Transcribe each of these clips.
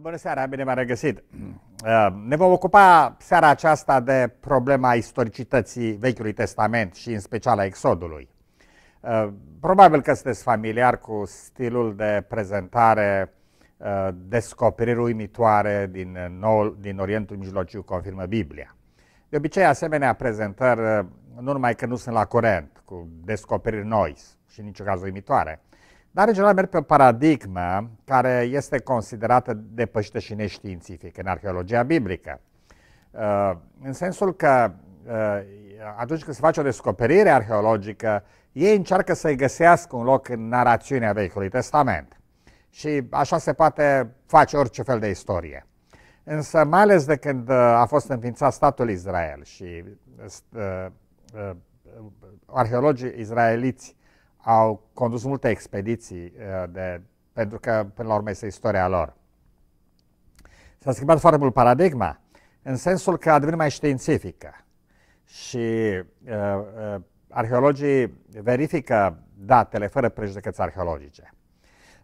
Bună seara, bine m am regăsit! Uh, ne vom ocupa seara aceasta de problema istoricității Vechiului Testament și în special a Exodului. Uh, probabil că sunteți familiar cu stilul de prezentare uh, descoperiri uimitoare din, nou, din Orientul Mijlociu, confirmă Biblia. De obicei, asemenea prezentări, nu numai că nu sunt la curent cu descoperiri noi și în niciun caz uimitoare, dar, în general, merg pe o paradigmă care este considerată depășită și neștiințifică în arheologia biblică. Uh, în sensul că uh, atunci când se face o descoperire arheologică, ei încearcă să-i găsească un loc în narațiunea Vechiului Testament. Și așa se poate face orice fel de istorie. Însă, mai ales de când uh, a fost înființat statul Israel și arheologii izraeliți au condus multe expediții, uh, de, pentru că, până la urmă, este istoria lor. S-a schimbat foarte mult paradigma, în sensul că a devenit mai științifică. Și uh, uh, arheologii verifică datele fără prejudecăți arheologice.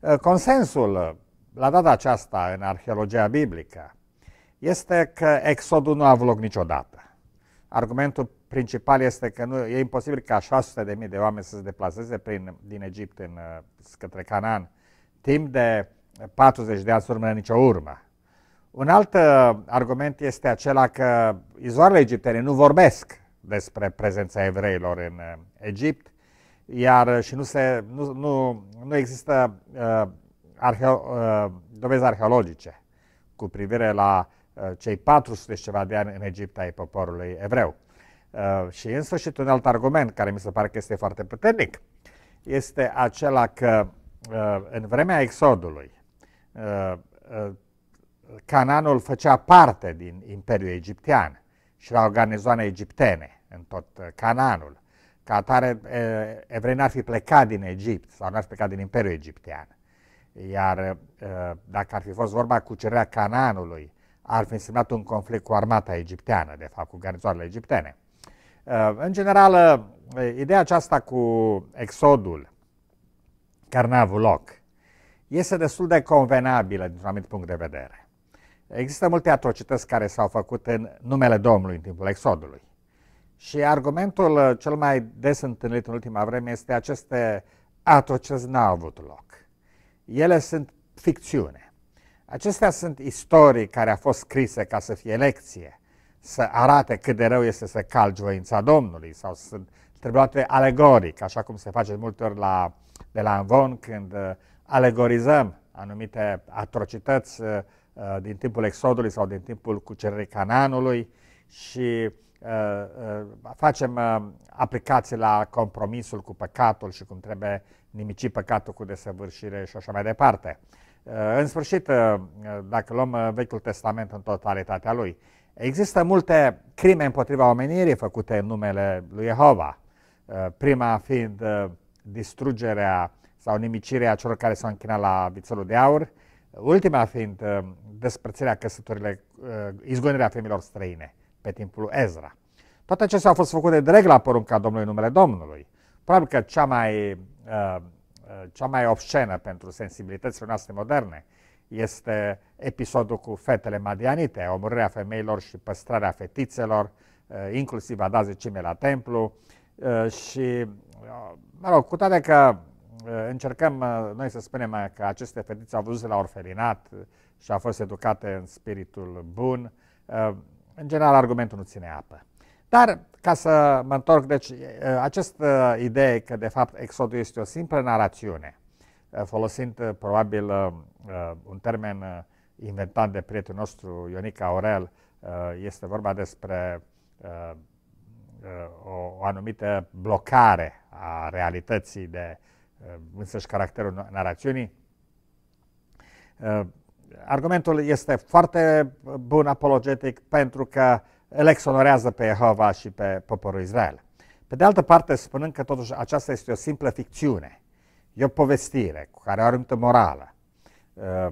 Uh, consensul uh, la data aceasta în arheologia biblică este că exodul nu a avut loc niciodată. Argumentul principal este că nu, e imposibil ca 600.000 de oameni să se deplaseze prin, din Egipt în, uh, către Canaan timp de 40 de ani să urmă nicio urmă. Un alt uh, argument este acela că izoarele egiptene nu vorbesc despre prezența evreilor în uh, Egipt, iar și nu, se, nu, nu, nu există uh, arheo, uh, dovezi arheologice cu privire la Uh, cei 400 și ceva de ani în Egipt ai poporului evreu. Uh, și în sfârșit un alt argument care mi se pare că este foarte puternic este acela că uh, în vremea exodului Cananul făcea parte din Imperiul Egiptean și era organizoane egiptene în tot Cananul. Ca atare, evrei n-ar fi plecat din Egipt sau n-ar fi plecat din Imperiul Egiptean. Iar dacă ar fi fost vorba cu cererea Cananului ar fi însemnat un conflict cu armata egipteană, de fapt, cu garnizoarele egiptene. Uh, în general, uh, ideea aceasta cu exodul care n-a avut loc este destul de convenabilă dintr-un anumit punct de vedere. Există multe atrocități care s-au făcut în numele Domnului în timpul exodului. Și argumentul uh, cel mai des întâlnit în ultima vreme este aceste atrocități n-au avut loc. Ele sunt ficțiune. Acestea sunt istorii care au fost scrise ca să fie lecție, să arate cât de rău este să calci voința Domnului sau sunt trebuie alegoric, așa cum se face multe ori la, de la Anvon când uh, alegorizăm anumite atrocități uh, uh, din timpul exodului sau din timpul cuceririi Cananului și uh, uh, facem uh, aplicații la compromisul cu păcatul și cum trebuie nimici păcatul cu desăvârșire și așa mai departe. În sfârșit, ă, dacă luăm ă, Vechiul Testament în totalitatea lui, există multe crime împotriva omenirii făcute în numele lui Jehova. Ă, prima fiind distrugerea sau nimicirea celor care s-au închinat la vițelul de aur, ultima fiind despărțirea căsătorile, izgonirea femeilor străine pe timpul Ezra. Toate acestea au fost făcute direct la porunca Domnului numele Domnului. Probabil că cea mai uh, Uh, cea mai obscenă pentru sensibilitățile noastre moderne este episodul cu fetele madianite, omorârea femeilor și păstrarea fetițelor, uh, inclusiv a zecime la templu uh, și, mă rog, cu toate că încercăm noi să spunem că aceste fetițe au văzut la orfelinat și au fost educate în spiritul bun, în general argumentul nu ține apă. Dar, ca să mă întorc, deci această idee că, de fapt, Exodul este o simplă narațiune, folosind probabil un termen inventat de prietenul nostru Ionica Aurel, este vorba despre o, o anumită blocare a realității de însăși caracterul narațiunii. Argumentul este foarte bun apologetic pentru că îl exonorează pe Jehova și pe poporul Israel. Pe de altă parte, spunând că totuși aceasta este o simplă ficțiune, e o povestire cu care are o morală, uh,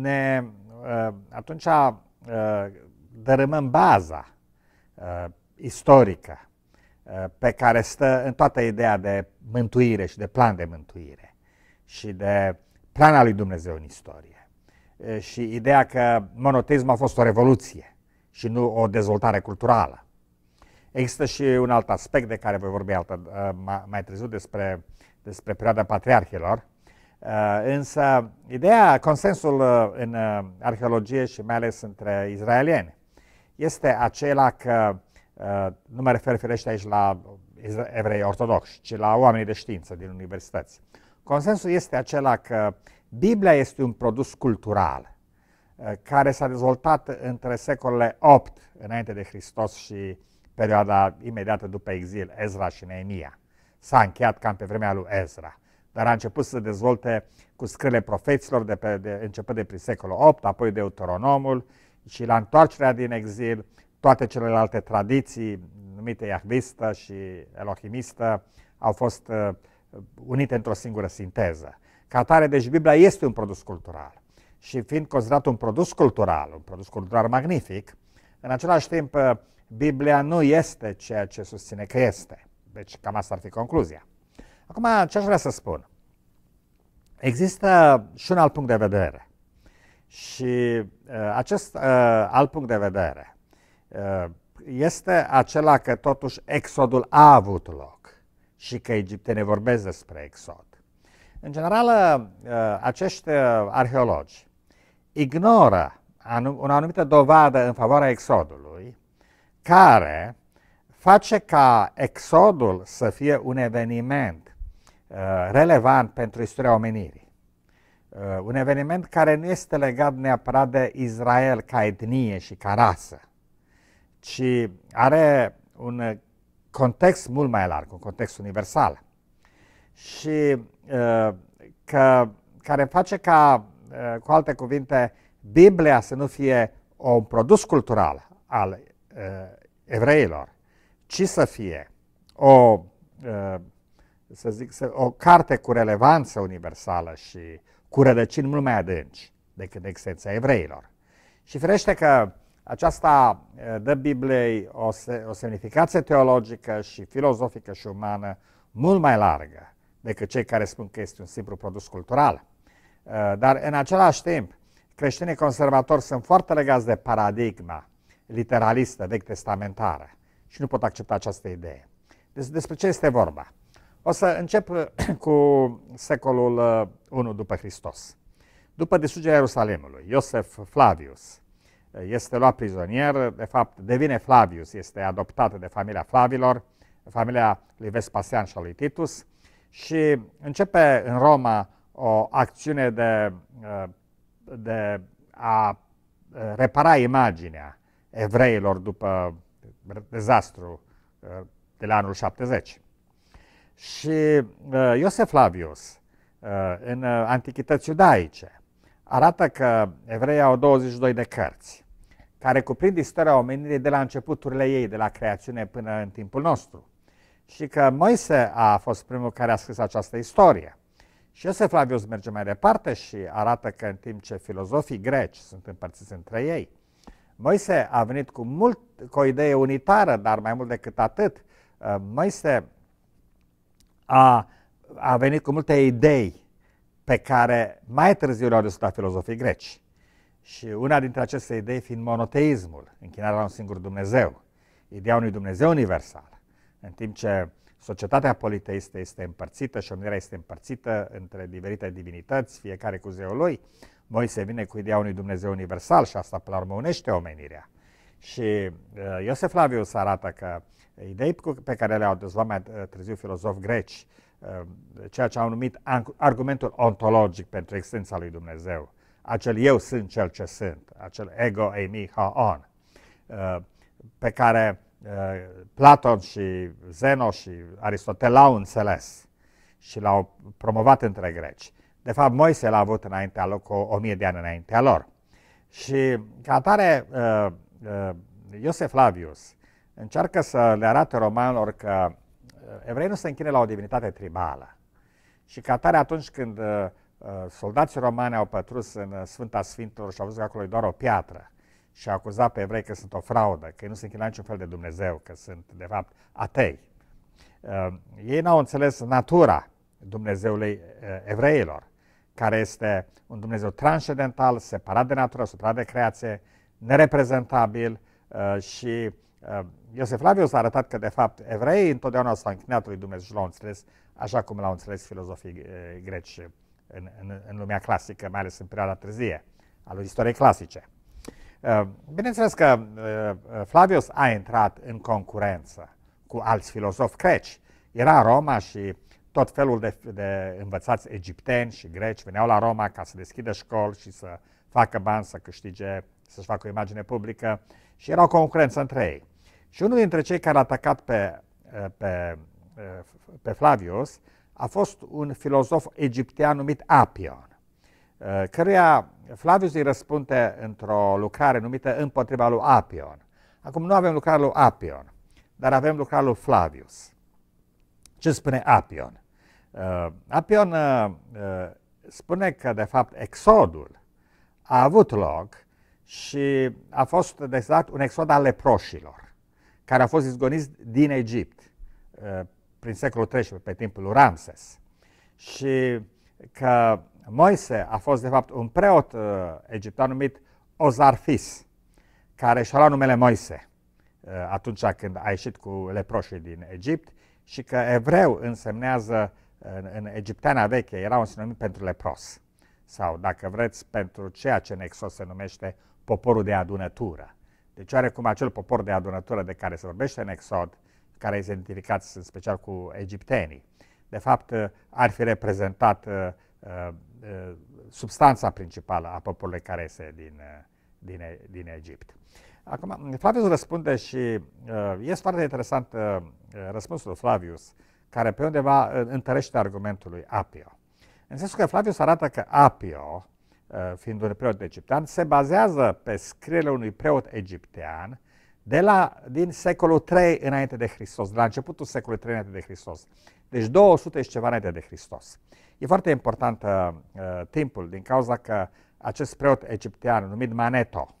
ne, uh, atunci uh, dărâmăm baza istorică pe care stă în toată ideea de mântuire și de plan de mântuire și de al lui Dumnezeu în istorie și ideea că monoteismul a fost o revoluție și nu o dezvoltare culturală. Există și un alt aspect de care voi vorbi altă, uh, mai târziu despre, despre perioada patriarhilor, uh, însă ideea, consensul uh, în arheologie și mai ales între izraelieni este acela că, nu mă refer firește aici la evrei ortodoxi, ci la oamenii de știință din universități. Consensul este acela că Biblia este un produs cultural Eh, care s-a dezvoltat între secolele 8 înainte de Hristos și perioada imediată după exil, Ezra și Neemia. S-a încheiat cam pe vremea lui Ezra, dar a început să se dezvolte cu scrile profeților de pe, de, începând de prin secolul 8, apoi Deuteronomul și la întoarcerea din exil toate celelalte tradiții numite iahvistă și elohimistă au fost eh, unite într-o singură sinteză. Ca atare, deci Biblia este un produs cultural și fiind considerat un produs cultural, un produs cultural magnific, în același timp uh, Biblia nu este ceea ce susține că este. Deci cam asta ar fi concluzia. Acum, ce aș vrea să spun? Există și un alt punct de vedere. Și uh, acest uh, alt punct de vedere uh, este acela că totuși exodul a avut loc și că egiptenii vorbesc despre exod. În general, uh, acești uh, arheologi ignoră o anumită dovadă în favoarea exodului, care face ca exodul să fie un eveniment uh, relevant pentru istoria omenirii. Uh, un eveniment care nu este legat neapărat de Israel ca etnie și ca rasă, ci are un context mult mai larg, un context universal. Și uh, că, care face ca Eh, cu alte cuvinte, Biblia să nu fie un produs cultural al uh, evreilor, ci să fie o, uh, să zic, o carte cu relevanță universală și cu rădăcini mult mai adânci decât existența evreilor. Și firește că aceasta dă Bibliei o, se, o semnificație teologică și filozofică și umană mult mai largă decât cei care spun că este un simplu produs cultural. Eh, dar în același timp, creștinii conservatori sunt foarte legați de paradigma literalistă, vechi testamentară și nu pot accepta această idee. Deci despre ce este vorba? O să încep eh, cu secolul 1 eh, după Hristos. După distrugerea Ierusalimului, Iosef Flavius este luat prizonier, de fapt devine Flavius, este adoptat de familia Flavilor, familia lui Vespasian și a lui Titus și începe în Roma o acțiune de, de a repara imaginea evreilor după dezastru de la anul 70. Și uh, Iosef Flavius, uh, în Antichități iudaice, arată că evreii au 22 de cărți, care cuprind istoria omenirii de la începuturile ei, de la creațiune până în timpul nostru. Și că Moise a fost primul care a scris această istorie. Și Iosef Flavius merge mai departe și arată că în timp ce filozofii greci sunt împărțiți între ei, Moise a venit cu, mult, cu o idee unitară, dar mai mult decât atât, uh, Moise a, a venit cu multe idei pe care mai târziu le-au discutat filozofii greci. Și una dintre aceste idei fiind monoteismul, închinarea la un singur Dumnezeu, ideea unui Dumnezeu universal. În timp ce societatea politeistă este împărțită, omenirea este împărțită între diferite divinități, fiecare cu zeul lui. Moise vine cu ideea unui Dumnezeu universal și asta până la urmă unește omenirea. Și uh, Iosef Flavius arată că idei pe care le-au dezvoltat mai uh, târziu filozof greci, uh, ceea ce au numit argumentul ontologic pentru existența lui Dumnezeu, acel eu sunt cel ce sunt, acel ego mi ha on, uh, pe care Eh, Platon și Zeno și Aristotel l-au înțeles și l-au promovat între greci. De fapt, Moise l-a avut înaintea lor, cu o mie de ani înaintea lor. Și ca atare, eh, eh, Iosef Flavius încearcă să le arate romanilor că evreii nu se închine la o divinitate tribală. Și ca atare, atunci când soldații romani au pătrus în Sfânta Sfintelor și au văzut că acolo e doar o piatră, și a acuzat pe evrei că sunt o fraudă, că ei nu se închină niciun fel de Dumnezeu, că sunt, de fapt, atei. Uh, ei n-au înțeles natura Dumnezeului uh, evreilor, care este un Dumnezeu transcendental, separat de natură, separat de creație, nereprezentabil uh, și uh, Iosef Flavius a arătat că, de fapt, evreii întotdeauna s-au închinat lui Dumnezeu și l-au înțeles așa cum l-au înțeles filozofii uh, greci în, în, în lumea clasică, mai ales în perioada târzie a lui istoriei clasice. Ehm, bineînțeles că ehm, Flavius a intrat în concurență cu alți filozofi greci. Era Roma și tot felul de, de învățați egipteni și greci veneau la Roma ca să deschidă școli și să facă bani, să câștige, să-și facă o imagine publică și era o concurență între ei. Și unul dintre cei care a atacat pe, ehm, pe, pe Flavius a fost un filozof egiptean numit Apion. Eh, căreia Flavius îi răspunde într-o lucrare numită Împotriva lui Apion. Acum nu avem lucrarea lui Apion, dar avem lucrarea lui Flavius. Ce spune Apion? Eh, Apion eh, spune că, de fapt, exodul a avut loc și a fost, de un exod al leproșilor, care a fost izgoniți din Egipt prin secolul XIII, pe timpul lui Ramses. Și că Moise a fost de fapt un preot uh, egiptean numit Ozarfis, care și-a luat numele Moise uh, atunci când a ieșit cu leproșii din Egipt și că evreu însemnează în, în egipteana veche, era un sinonim pentru lepros sau, dacă vreți, pentru ceea ce în Exos se numește poporul de adunătură. Deci are cum acel popor de adunătură de care se vorbește în Exod, care este identificat în special cu egiptenii. De fapt, uh, ar fi reprezentat uh, uh Uh, substanța principală a poporului care este din, uh, din, din Egipt. Acum, Flavius răspunde și uh, este foarte interesant uh, uh răspunsul lui Flavius, care pe undeva întărește argumentul lui Apio. În sensul că Flavius arată că Apio, uh, fiind un preot egiptean, se bazează pe scrierile unui preot egiptean de la, din secolul 3 înainte de Hristos, de la începutul secolului 3 înainte de Hristos. Deci 200 și ceva înainte de Hristos. E foarte important uh, uh, timpul, din cauza că acest preot egiptean numit Maneto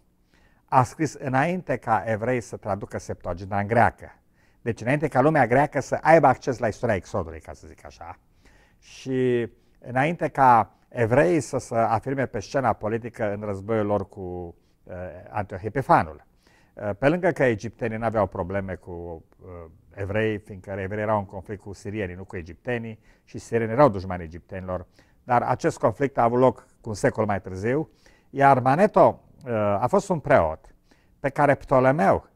a scris înainte ca evrei să traducă Septuaginta în greacă. Deci înainte ca lumea greacă să aibă acces la istoria Exodului, ca să zic așa. Și înainte ca evreii să se afirme pe scena politică în războiul lor cu uh, Antioch Eh, pe lângă că egiptenii nu aveau probleme cu eh, evrei, fiindcă evrei erau în conflict cu sirienii, nu cu egiptenii, și sirienii erau dușmani egiptenilor. Dar acest conflict a avut loc cu un secol mai târziu, iar Maneto eh, a fost un preot pe care Ptolemeu,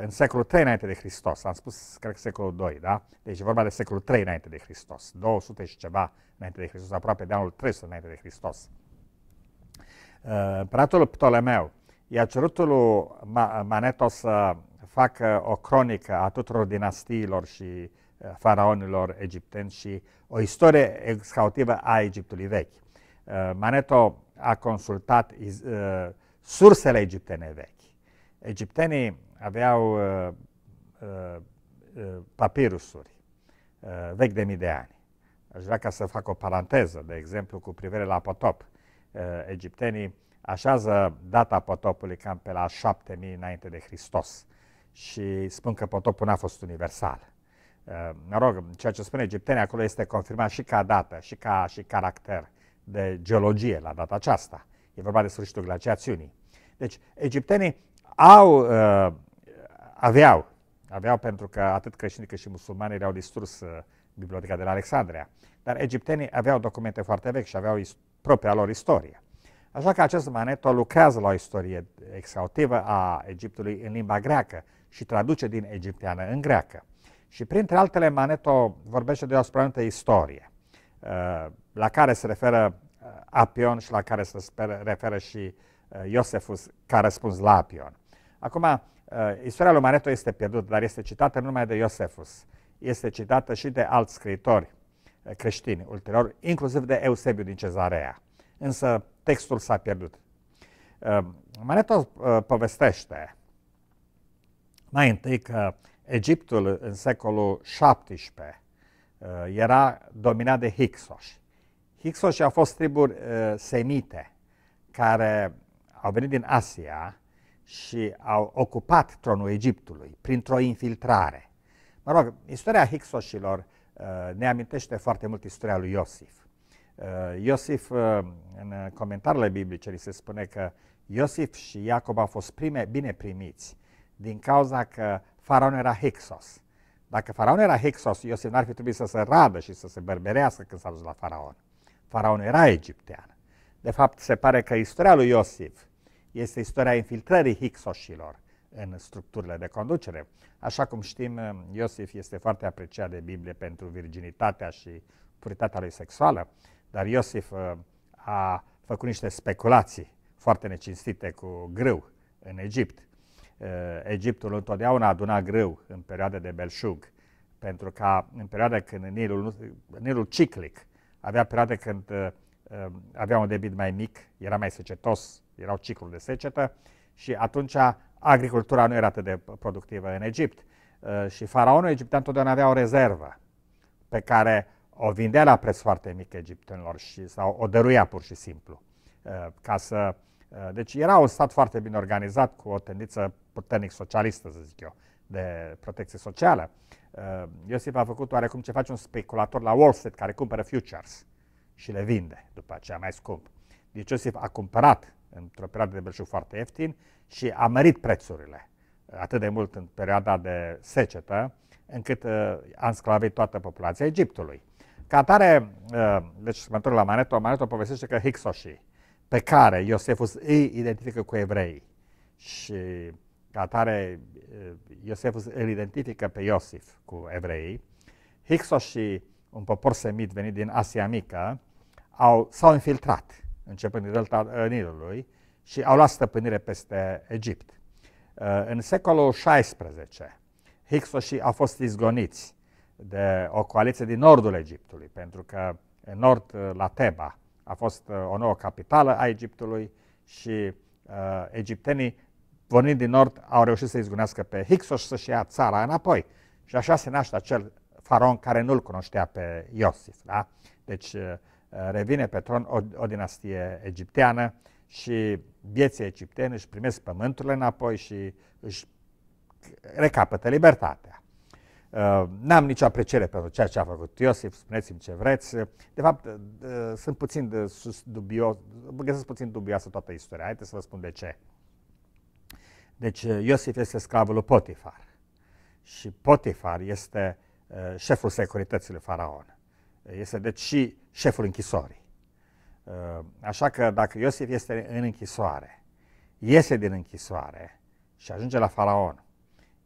în secolul 3 înainte de Hristos, am spus, cred că secolul 2, da? Deci e vorba de secolul 3 înainte de Hristos, 200 și ceva înainte de Hristos, aproape de anul 300 înainte de Hristos. Împăratul Ptolemeu I-a cerut lui Maneto să facă o cronică a tuturor dinastiilor și eh, faraonilor egipteni și o istorie exhaustivă a Egiptului vechi. Eh, Maneto a consultat eh, sursele egiptene vechi. Egiptenii aveau papirusuri vechi de mii de ani. Aș vrea ca să fac o paranteză, de exemplu, cu privire la potop. Egiptenii așează data potopului cam pe la 7000 înainte de Hristos și spun că potopul n-a fost universal. Uh, mă rog, ceea ce spune egiptenii acolo este confirmat și ca dată, și ca și caracter de geologie la data aceasta. E vorba de sfârșitul glaciațiunii. Deci, egiptenii au, uh, aveau, aveau pentru că atât creștinii cât și musulmani le-au distrus uh, biblioteca de la Alexandria, dar egiptenii aveau documente foarte vechi și aveau propria lor istorie. Așa că acest Maneto lucrează la o istorie exhaustivă a Egiptului în limba greacă și traduce din egipteană în greacă. Și printre altele, Maneto vorbește de o asprantă istorie, uh, la care se referă uh, Apion și la care se referă și uh, Iosefus ca răspuns la Apion. Acum, istoria lui Maneto este pierdută, dar este citată nu numai de Iosefus, este citată și de alți scriitori creștini ulterior, inclusiv de Eusebiu din Cezarea. Însă textul s-a pierdut. Uh, Manetos uh, povestește mai întâi că Egiptul în secolul XVII uh, era dominat de Hyksos. Hyksos au fost triburi semite care au venit din Asia și au ocupat tronul Egiptului printr-o infiltrare. Mă rog, istoria Hyksosilor ne amintește foarte mult istoria lui Iosif Uh, Iosif, uh, în comentariile biblice, li se spune că Iosif și Iacob au fost prime, bine primiți din cauza că faraon era Hexos. Dacă faraon era Hexos, Iosif n-ar fi trebuit să se radă și să se berberească când s-a dus la faraon. Faraon era egiptean. De fapt, se pare că istoria lui Iosif este istoria infiltrării Hexosilor în structurile de conducere. Așa cum știm, uh, Iosif este foarte apreciat de Biblie pentru virginitatea și puritatea lui sexuală, dar Iosif uh, a făcut niște speculații foarte necinstite cu grâu în Egipt. Uh, Egiptul întotdeauna aduna grâu în perioada de belșug, pentru că în perioada când Nilul, Nilul ciclic avea perioade când uh, avea un debit mai mic, era mai secetos, erau cicluri de secetă și atunci agricultura nu era atât de productivă în Egipt. Și faraonul egiptean întotdeauna avea o rezervă pe care o vindea la preț foarte mic egiptenilor și, sau o dăruia pur și simplu. Uh, ca să, uh, deci era un stat foarte bine organizat cu o tendință puternic socialistă, să zic eu, de protecție socială. Uh, Iosif a făcut oarecum ce face un speculator la Wall Street care cumpără futures și le vinde după aceea mai scump. Deci Iosif a cumpărat într-o perioadă de belșug foarte ieftin și a mărit prețurile atât de mult în perioada de secetă, încât a însclavit toată populația Egiptului. Ca atare, deci mă întorc la Maneto, Maneto povestește că Hixoshi, pe care Iosefus îi identifică cu evrei și ca atare uh, Iosefus îl identifică pe Iosif cu evrei, Hixoshi, un popor semit venit din Asia Mică, au, s-au infiltrat începând din delta uh, Nilului și au luat stăpânire peste Egipt. Uh, în secolul XVI, Hixoșii au fost izgoniți de o coaliție din nordul Egiptului, pentru că în nord, uh, la Teba, a fost uh, o nouă capitală a Egiptului și uh, egiptenii, pornind din nord, au reușit să izgunească pe Hicsos să-și ia țara înapoi. Și așa se naște acel faraon care nu-l cunoștea pe Iosif. Da? Deci uh, revine pe tron o, o dinastie egipteană și vieții egipteni își primesc pământurile înapoi și își recapătă libertatea. Uh, n-am nicio apreciere pentru ceea ce a făcut Iosif, spuneți-mi ce vreți. De fapt, uh, uh, sunt puțin dubios, mă găsesc puțin dubioasă toată istoria. Haideți să vă spun de ce. Deci Iosif este sclavul lui Potifar și Potifar este șeful securității lui Faraon. Este deci și șeful închisorii. Așa că dacă Iosif este în închisoare, iese din închisoare și ajunge la Faraon,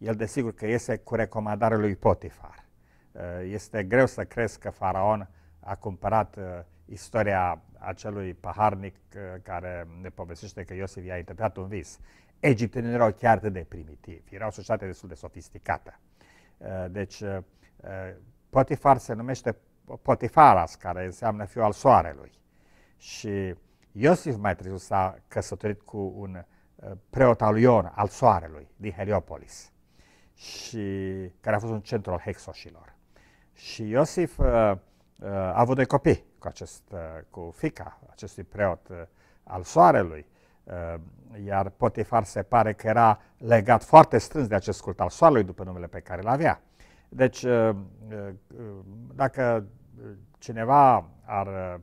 el desigur că iese cu recomandarea lui Potifar. Uh, este greu să crezi că faraon a cumpărat uh, istoria acelui paharnic uh, care ne povestește că Iosif i-a interpretat un vis. Egiptenii erau chiar atât de primitivi, erau societate destul de sofisticată. Deci, Potifar se numește Potifaras, care înseamnă fiul al soarelui. Și Iosif mai târziu s-a căsătorit cu un preot al Ion, al soarelui, din Heliopolis și care a fost un centru al hexoșilor. Și Iosif uh, uh, a avut doi copii cu, acest, uh, cu fica acestui preot uh, al soarelui, uh, iar Potifar se pare că era legat foarte strâns de acest cult al soarelui după numele pe care îl avea. Deci, uh, uh, dacă cineva ar uh,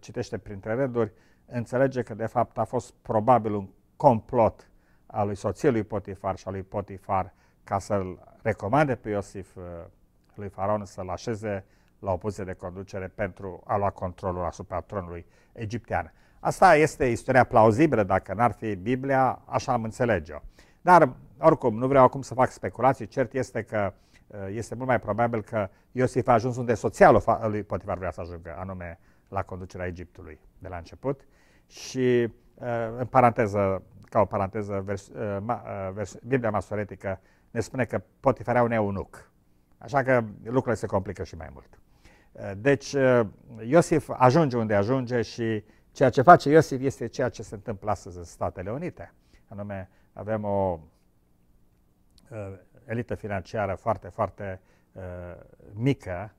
citește printre rânduri, înțelege că de fapt a fost probabil un complot al lui soției lui Potifar și al lui Potifar ca să-l recomande pe Iosif uh, lui Faraon să-l așeze la o poziție de conducere pentru a lua controlul asupra tronului egiptean. Asta este istoria plauzibilă, dacă n-ar fi Biblia, așa am înțelege-o. Dar, oricum, nu vreau acum să fac speculații, cert este că uh, este mult mai probabil că Iosif a ajuns unde soția lui Potifar vrea să ajungă, anume la conducerea Egiptului de la început. Și, uh, în paranteză, ca o paranteză, vers, vers, Biblia masoretică ne spune că Potifar era un eunuc. Așa că lucrurile se complică și mai mult. Uh, deci uh, Iosif ajunge unde ajunge și ceea ce face Iosif este ceea ce se întâmplă astăzi în Statele Unite. Anume, avem o uh, elită financiară foarte, foarte mică,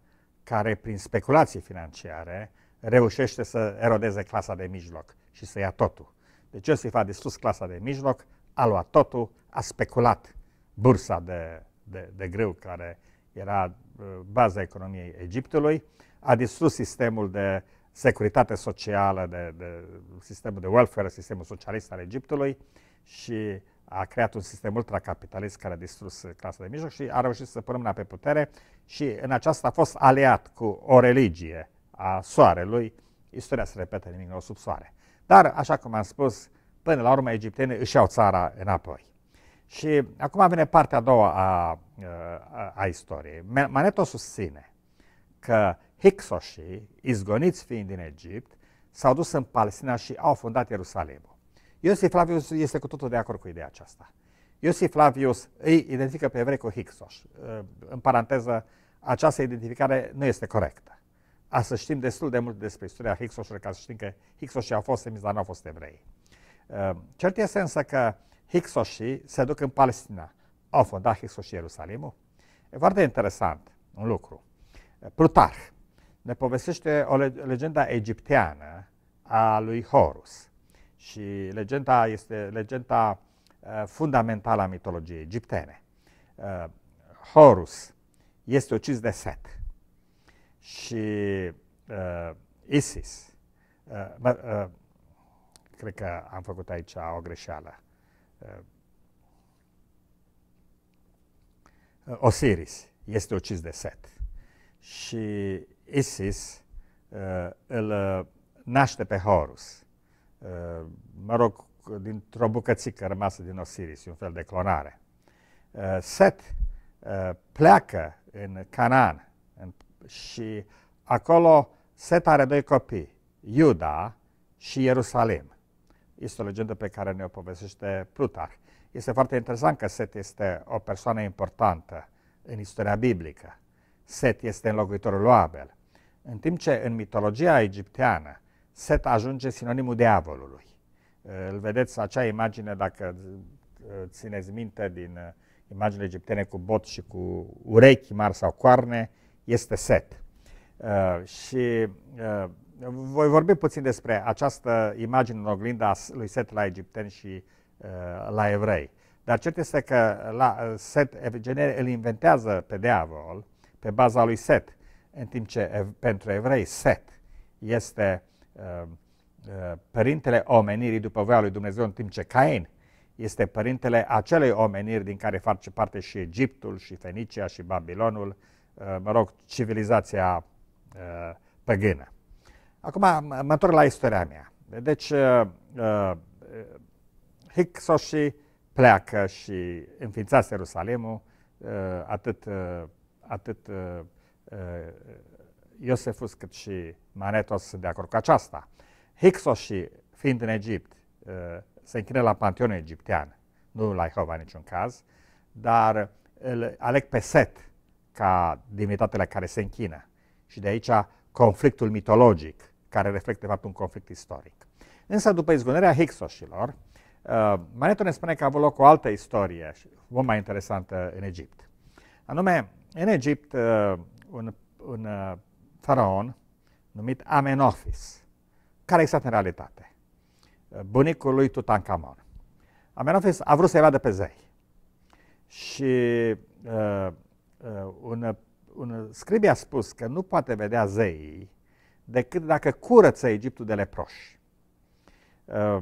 care prin speculații financiare reușește să erodeze clasa de mijloc și să ia totul. Deci Iosif a distrus clasa de mijloc, a luat totul, a speculat bursa de, de, de greu care era uh, baza economiei Egiptului, a distrus sistemul de securitate socială, de, de sistemul de welfare, sistemul socialist al Egiptului și a creat un sistem ultracapitalist care a distrus clasa de mijloc și a reușit să pună mâna pe putere și în aceasta a fost aliat cu o religie a soarelui. Istoria se repete nimic nou sub soare. Dar, așa cum am spus, până la urmă egiptenii își iau țara înapoi. Și acum vine partea a doua a, a, a istoriei. Maneto susține că Hicsoșii, izgoniți fiind din Egipt, s-au dus în Palestina și au fondat Ierusalimul. Iosif Flavius este cu totul de acord cu ideea aceasta. Iosif Flavius îi identifică pe evrei cu Hicsos. În paranteză, această identificare nu este corectă. A să știm destul de mult despre istoria Hicsoșului ca să știm că Hicsoșii au fost semiți, dar nu au fost evrei. Cert este însă că Hicsoșii se duc în Palestina. Au fondat Hicsoșii Ierusalimul. E foarte interesant un lucru. Plutarh ne povestește o legenda egipteană a lui Horus. Și legenda este legenda uh, fundamentală a mitologiei egiptene. Uh, Horus este ucis de Set și uh, Isis, cred că am făcut aici o greșeală. Eh, Osiris este ucis de Set și Isis eh, îl eh, naște pe Horus. Mă rog, dintr-o bucățică rămasă din Osiris, un fel de clonare. Set pleacă în Canaan și acolo Set are doi copii, Iuda și Ierusalim. Este o legendă pe care ne-o povestește Plutar. Este foarte interesant că Set este o persoană importantă în istoria biblică. Set este înlocuitorul lui Abel. În timp ce în mitologia egipteană Set ajunge sinonimul diavolului. Îl vedeți acea imagine, dacă țineți minte, din uh, imaginele egiptene cu bot și cu urechi mari sau coarne, este Set. Uh, și uh, voi vorbi puțin despre această imagine în oglinda lui Set la egipteni și uh, la evrei. Dar cert este că la uh, Set Evgenie îl inventează pe diavol pe baza lui Set, în timp ce ev, pentru evrei Set este uh, uh, părintele omenirii după voia lui Dumnezeu, în timp ce Cain este părintele acelei omeniri din care face parte și Egiptul, și Fenicia, și Babilonul, uh, mă rog, civilizația uh, păgână. Acum mă întorc la istoria mea. Deci, uh, uh, pleacă și înființase Ierusalimul, uh, atât, uh, atât uh, uh Iosefus cât și Manetos sunt de acord cu aceasta. Hicsoșii, fiind în Egipt, uh, se închină la panteonul egiptean, nu la Jehova în niciun caz, dar îl aleg pe Set ca divinitatele care se închină. Și de aici conflictul mitologic, care reflectă, de fapt, un conflict istoric. Însă, după izgonerea Hixoșilor, uh, Maneto ne spune că a avut loc o altă istorie, mult mai interesantă, în Egipt. Anume, în Egipt, uh, un, un uh, faraon numit Amenofis, care exact în realitate, uh, bunicul lui Tutankhamon. Amenofis a vrut să evadă pe zei și uh, uh, un un scribi a spus că nu poate vedea zeii decât dacă curăță Egiptul de leproși. Uh,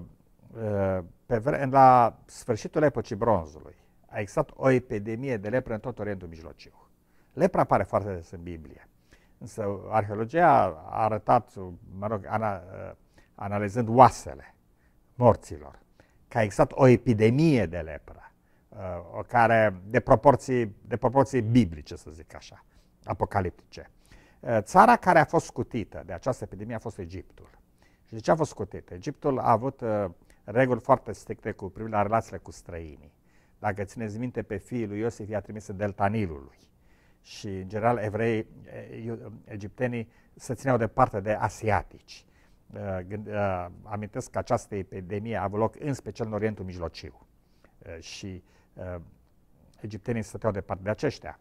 uh, pe, la sfârșitul epocii bronzului a existat o epidemie de lepră în tot Orientul Mijlociu. Lepra apare foarte des în Biblie. Însă arheologia a arătat, mă rog, ana, uh, analizând oasele morților, că a existat o epidemie de lepră, uh, care, de, proporții, de proporții biblice, să zic așa apocaliptice. Eh, țara care a fost scutită de această epidemie a fost Egiptul. Și de ce a fost scutită. Egiptul a avut eh, reguli foarte stricte cu privire la relațiile cu străinii. Dacă țineți minte, pe fiul lui Iosif i-a trimis delta Nilului. Și, în general, evrei, eh, egiptenii se țineau departe de asiatici. Amintesc că această epidemie a avut loc în special în Orientul Mijlociu. Și egiptenii stăteau departe de aceștia.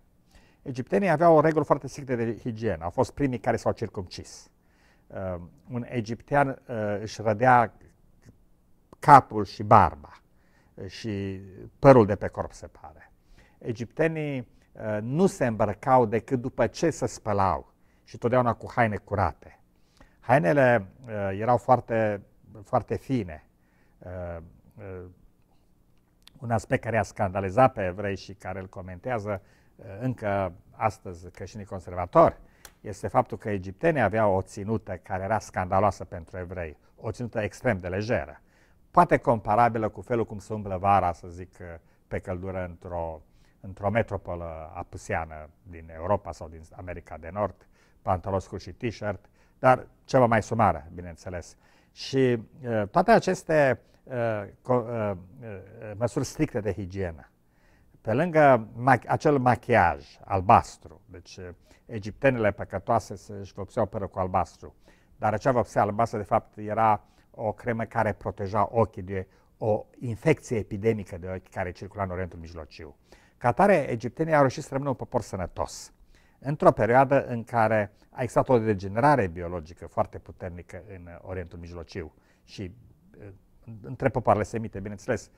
Egiptenii aveau o regulă foarte strictă de higienă. Au fost primii care s-au circumcis. Uh, un egiptean uh, își rădea capul și barba uh, și părul de pe corp se pare. Egiptenii uh, nu se îmbrăcau decât după ce se spălau și totdeauna cu haine curate. Hainele uh, erau foarte, foarte fine. Uh, uh, un aspect care a scandalizat pe evrei și care îl comentează Eh, încă astăzi creștinii conservatori este faptul că egiptenii aveau o ținută care era scandaloasă pentru evrei, o ținută extrem de lejeră, poate comparabilă cu felul cum se umblă vara, să zic, eh, pe căldură într-o într-o metropolă apusiană din Europa sau din America de Nord, pantaloni scurți și t-shirt, dar ceva mai sumară, bineînțeles. Și uh, toate aceste uh, co- uh, măsuri stricte de higienă pe lângă ma- acel machiaj albastru, deci eh, egiptenele păcătoase se își vopseau pără cu albastru, dar acea vopsea albastră de fapt era o cremă care proteja ochii de o infecție epidemică de ochi care circula în Orientul Mijlociu. Ca tare, egiptenii au reușit să rămână un popor sănătos. Într-o perioadă în care a existat o degenerare biologică foarte puternică în Orientul Mijlociu și eh, între popoarele semite, bineînțeles,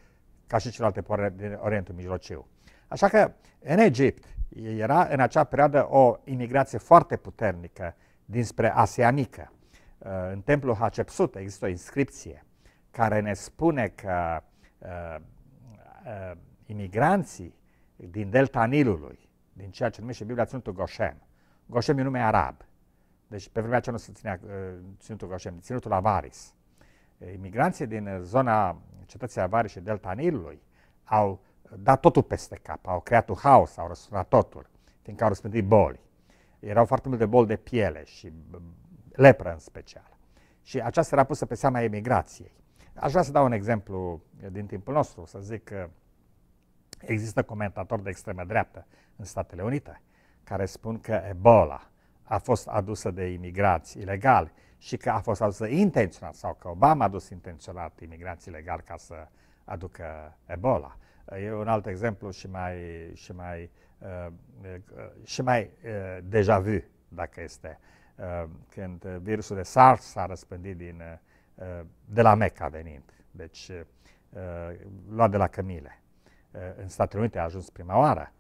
ca și celelalte popoare din Orientul Mijlociu. Așa că în Egipt era în acea perioadă o imigrație foarte puternică dinspre Asianică. Uh, în templul Hatshepsut există o inscripție care ne spune că uh, uh, imigranții din delta Nilului, din ceea ce numește Biblia Ținutul Goshen, Goshen e nume arab, deci pe vremea aceea nu se ținea uh, Ținutul Goshen, Ținutul Avaris. Imigranții din zona cetății Avaris și delta Nilului au dat totul peste cap, au creat un haos, au răsunat totul, fiindcă au răspândit boli. Erau foarte multe boli de piele și mm, lepră în special. Și aceasta era pusă pe seama emigrației. Aș vrea să dau un exemplu din timpul nostru, să zic că există comentatori de extremă dreaptă în Statele Unite care spun că Ebola a fost adusă de imigrați ilegali și că a fost adusă intenționat sau că Obama a adus intenționat imigrați ilegali ca să aducă Ebola. E un alt exemplu și mai, și mai, uh, și mai uh, deja vu, dacă este, uh, când virusul de SARS s-a răspândit din, de la Mecca venind, deci luat de la cămile. În Statele Unite a ajuns prima oară.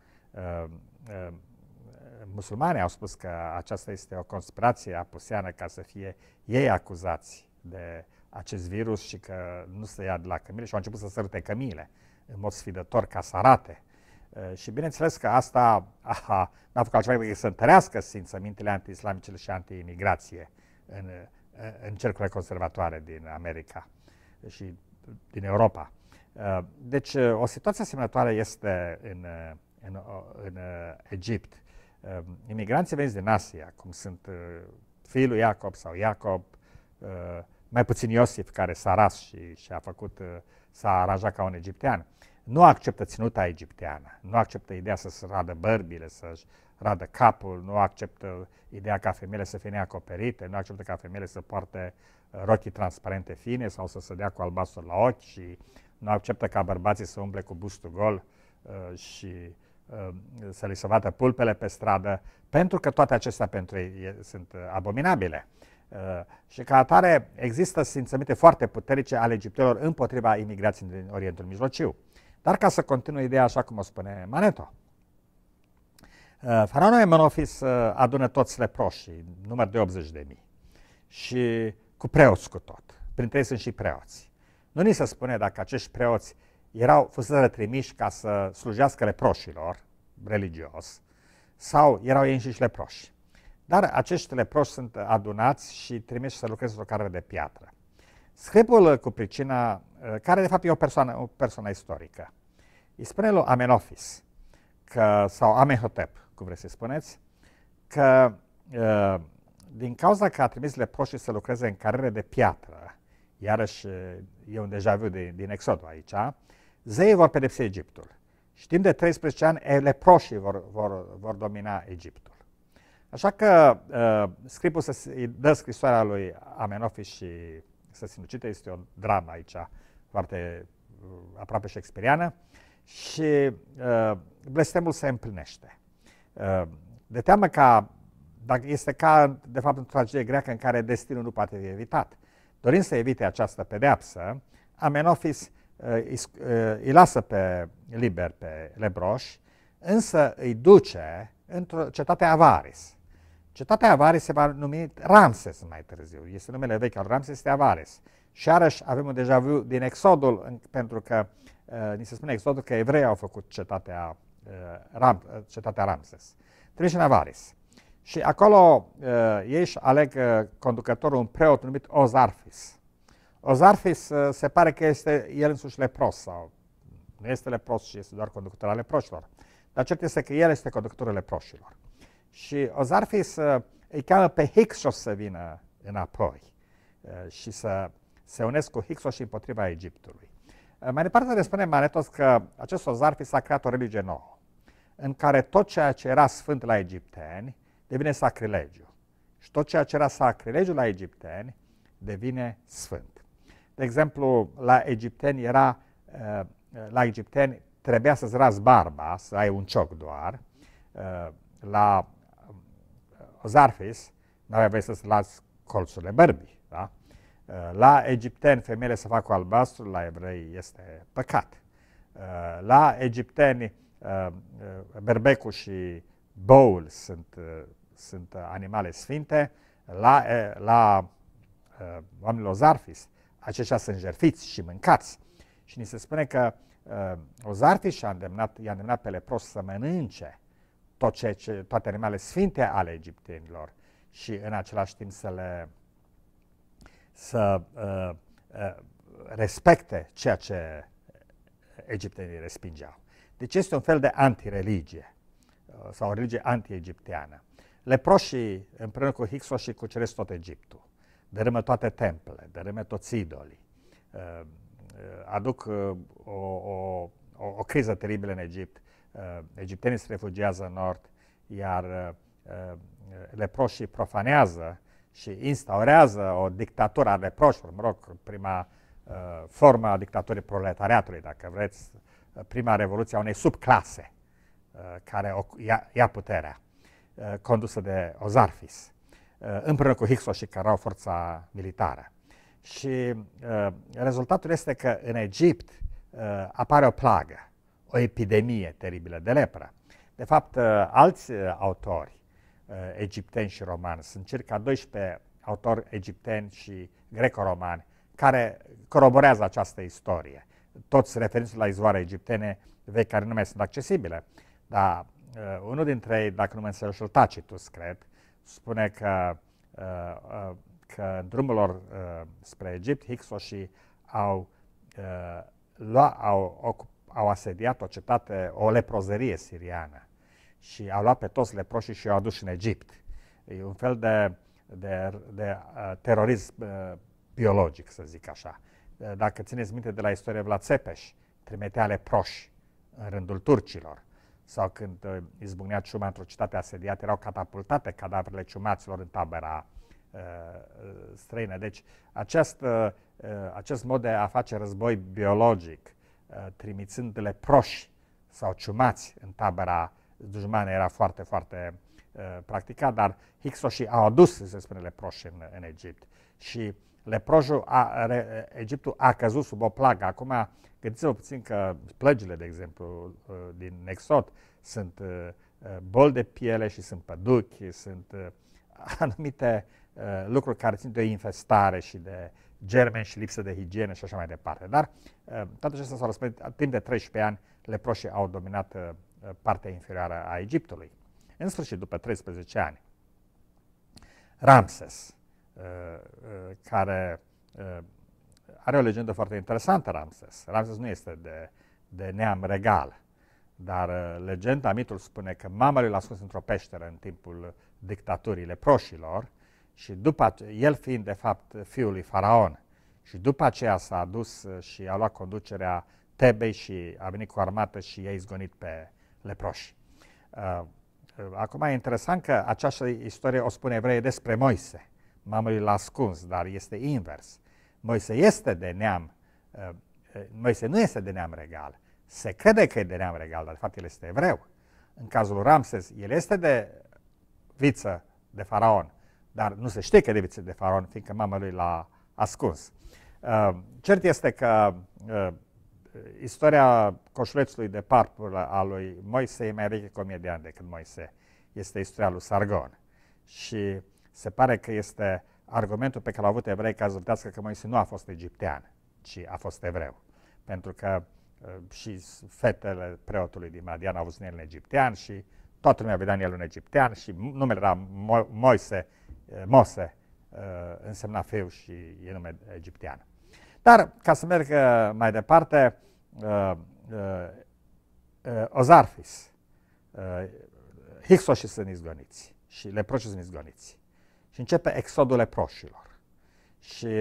Musulmanii au spus că aceasta este o conspirație apuseană ca să fie ei acuzați de acest virus și că nu se ia de la cămile și au început să sărute cămile în mod sfidător ca să arate. Eh, și bineînțeles că asta aha, n-a făcut altceva decât să întărească simțămintele anti-islamice și anti-imigrație în, eh, în cercurile conservatoare din America și din Europa. Eh, deci o situație asemănătoare este în, în, în Egipt. Imigranții veniți din Asia, cum sunt fiul lui Iacob sau Iacob, mai puțin Iosif, care s-a ras și, și a făcut s-a aranjat ca un egiptean. Nu acceptă ținuta egipteană, nu acceptă ideea să se radă bărbile, să-și radă capul, nu acceptă ideea ca femeile să fie neacoperite, nu acceptă ca femeile să poarte uh, rochii transparente fine sau să se dea cu albastru la ochi și nu acceptă ca bărbații să umble cu bustul gol uh, și uh, să li se vadă pulpele pe stradă, pentru că toate acestea pentru ei sunt uh, abominabile. Uh, și ca atare există simțăminte foarte puternice ale egiptelor împotriva imigrației din Orientul Mijlociu. Dar ca să continui ideea așa cum o spune Maneto, uh, faraonul Emenofis uh, adună toți leproșii, număr de 80 de mii, și cu preoți cu tot. Printre ei sunt și preoți. Nu ni se spune dacă acești preoți erau fuseseră trimiși ca să slujească leproșilor religios sau erau ei înșiși leproși. Dar acești leproși sunt adunați și trimiși să lucreze într-o cară de piatră. Scribul cu pricina, uh, care de fapt e o persoană, o persoană istorică, îi spune lui Amenofis, că, sau Amenhotep, cum vreți să spuneți, că uh, din cauza că a trimis leproșii să lucreze în carere de piatră, iarăși e un deja vu din, din Exodul aici, zeii vor pedepsi Egiptul. Și timp de 13 ani, leproșii vor, vor, vor domina Egiptul. Așa că uh, Scripul să îi dă scrisoarea lui Amenofi și să sinucite, este o dramă aici, foarte uh, aproape experiană, și uh, blestemul se împlinește. Uh, de teamă ca, dacă este ca, de fapt, o tragedie greacă în care destinul nu poate fi evitat. Dorind să evite această pedeapsă, Amenofis uh, uh, îi lasă pe liber pe Lebroș, însă îi duce într-o cetate Avaris. Cetatea Avares se va numi Ramses mai târziu. Este numele vechi al Ramses, este Avares. Și iarăși avem un deja vu din Exodul, pentru că uh, ni se spune Exodul că evrei au făcut cetatea, uh, Ram, uh, cetatea Ramses. Trecem în Avares. Și acolo uh, ei își aleg uh, conducătorul, un preot numit Ozarfis. Ozarfis uh, se pare că este el însuși lepros sau nu este lepros, și este doar conducător al leproșilor. Dar cert este că el este conducătorul leproșilor. Și o ar fi să îi cheamă pe Hicsos să vină înapoi uh, și să se unesc cu Hicsos și împotriva Egiptului. Uh, mai departe ne spune Manetos că acest Ozarfi s-a creat o religie nouă, în care tot ceea ce era sfânt la egipteni devine sacrilegiu. Și tot ceea ce era sacrilegiu la egipteni devine sfânt. De exemplu, la egipteni era, uh, la egipteni trebuia să-ți ras barba, să ai un cioc doar. La zarfis, nu aveai voie să-ți lați colțurile bărbii. Da? Uh, la egipteni femeile să facă albastru, la evrei este păcat. Uh, la egipteni uh, berbecul și boul sunt, sunt animale sfinte, la, la oamenilor zarfis, aceștia sunt jerfiți și mâncați. Și ni se spune că Ozarfis și-a îndemnat, i-a îndemnat pe lepros să mănânce tot ce, ce, toate animalele sfinte ale egiptenilor și în același timp să le să uh, uh, respecte ceea ce egiptenii respingeau. Deci este un fel de antireligie uh, sau o religie anti-egipteană. Leproșii împreună cu Hicsoșii cuceresc tot Egiptul, dărâmă toate templele, dărâmă toți idolii, uh, uh, aduc uh, o, o, o, o criză teribilă în Egipt Uh, egiptenii se refugiază în nord, iar uh, uh, leproșii profanează și instaurează o dictatură a leproșilor, mă rog, prima formă a dictaturii proletariatului, dacă vreți, prima revoluție a unei subclase care ia, ia puterea, condusă de Ozarfis, împreună cu Hyksos și care au forța militară. Și rezultatul este că în Egipt apare o plagă, o epidemie teribilă de lepră. De fapt, uh, alți uh, autori uh, egipteni și romani, sunt circa 12 autori egipteni și greco-romani care coroborează această istorie. Toți referindu la izvoare egiptene vechi care nu mai sunt accesibile. Dar uh, unul dintre ei, dacă nu mă înțeleg, și Tacitus, cred, spune că, uh, uh, că în drumul lor uh, spre Egipt, Hyksos au, uh, lua, au ocup, au asediat o cetate, o leprozerie siriană și au luat pe toți leproșii și i-au adus în Egipt. E un fel de, de, de uh, terorism uh, biologic, să zic așa. Uh, dacă țineți minte de la istoria Vlad Țepeș, trimitea leproși în rândul turcilor sau când izbucnea ciuma într-o citate asediată, erau catapultate cadavrele ciumaților în tabăra străină. Deci acest, acest mod de a face război biologic Uh, trimițând le sau ciumați în tabăra dușmană era foarte, foarte uh, practicat, dar Hicsoșii au adus, se spune, leproși în, în Egipt. Și leproșul, a, re, Egiptul a căzut sub o plagă. Acum, gândiți-vă puțin că plăgile, de exemplu, uh, din Exod sunt boli de piele și sunt păduchi, sunt anumite lucruri care țin de infestare și de germeni și lipsă de higienă și așa mai departe. Dar uh, toate acestea s-au răspândit timp de 13 ani, leproșii au dominat uh, partea inferioară a Egiptului. În sfârșit, după 13 ani, Ramses, uh, care are o legendă foarte interesantă, Ramses. Ramses nu este de, de neam regal, dar legenda, mitul spune că mama lui l-a ascuns într-o peșteră în timpul dictaturii leproșilor și după el fiind de fapt fiul lui Faraon și după aceea s-a adus uh, și a luat conducerea Tebei și a venit cu armată și i-a izgonit pe leproși. Uh, uh, acum e interesant că această istorie o spune evreie despre Moise. Mama lui l-a ascuns, dar este invers. Moise este de neam, Moise nu este de neam regal. Se crede că e de neam regal, dar de fapt el este evreu. În cazul lui Ramses, el este de viță de faraon, dar nu se știe că e de faraon, fiindcă mama lui l-a ascuns. Uh, cert este că uh, istoria coșulețului de parpul a lui Moise e mai veche cu 1000 de ani decât Moise. Este istoria lui Sargon. Și se pare că este argumentul pe care l-au avut evrei ca să că Moise nu a fost egiptean, ci a fost evreu. Pentru că uh, și fetele preotului din Madian au văzut în el egiptean și toată lumea vedea în el un egiptean și numele era Mo- Moise, Mose uh, însemna feu și e nume egiptean. Dar, ca să merg uh, mai departe, uh, Ozarfis, Hixoșii sunt izgoniți și leproșii sunt izgoniți. Și începe exodul leproșilor. Și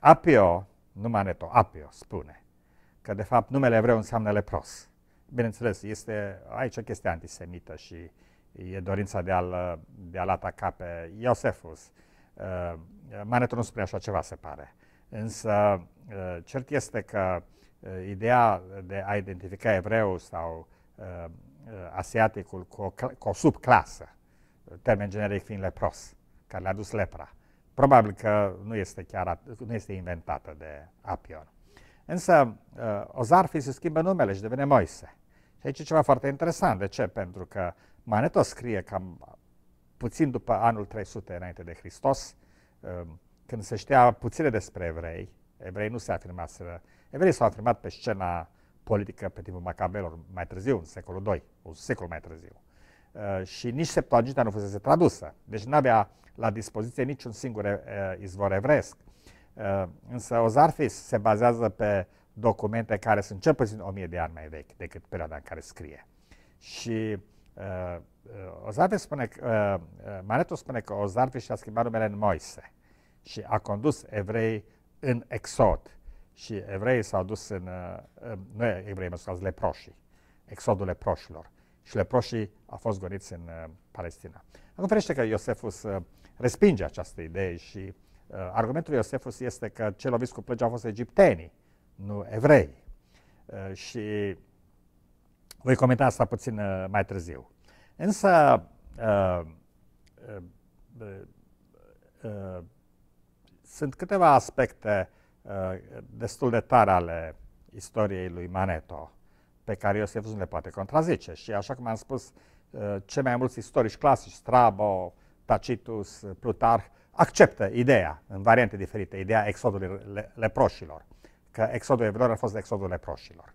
Apio, nu Maneto, Apio spune că, de fapt, numele evreu înseamnă lepros. Bineînțeles, este aici o chestie antisemită și uh, e dorința de a-l, de a-l ataca pe Iosefus. Uh, Manetul nu spune așa ceva, se pare. Însă, uh, cert este că uh, ideea de a identifica evreul sau asiaticul cu o, cu o subclasă, termen generic fiind lepros, care le-a dus lepra, probabil că nu este, chiar, nu este inventată de Apion. Însă, Ozarfi se schimbă numele și devine Moise. Și aici e ceva foarte interesant. De ce? Pentru că Maneto scrie cam puțin după anul 300 înainte de Hristos, um, când se știa puține despre evrei, evrei nu se afirmaseră, evrei s-au afirmat pe scena politică pe timpul Macabelor mai târziu, în secolul II, un secol mai târziu. Uh, și nici Septuaginta nu fusese tradusă, deci nu avea la dispoziție niciun singur uh, izvor evresc. Uh, însă Ozarfis se bazează pe documente care sunt cel puțin 1000 de ani mai vechi decât perioada în care scrie. Și Ă, ă, zarfe spune că, ă, Manetu spune că zarfe și-a schimbat numele în Moise și a condus evrei în exod. Și evreii s-au dus în, nu evrei, mă scuzați, leproșii, exodul leproșilor. Și leproșii au fost goniți în Palestina. Acum ferește că Iosefus respinge această idee și argumentul Iosefus este că cel loviți cu plăgi au fost egiptenii, nu evrei. Și voi comenta asta puțin uh, mai târziu. Însă, uh, uh, sunt câteva aspecte destul de tare ale istoriei lui Maneto, pe care Iosif nu le poate contrazice. Și așa cum am spus, cei mai mulți istorici clasici, Strabo, Tacitus, Plutarh, acceptă ideea, în variante diferite, ideea exodului leproșilor, că exodul evreilor a fost exodul leproșilor.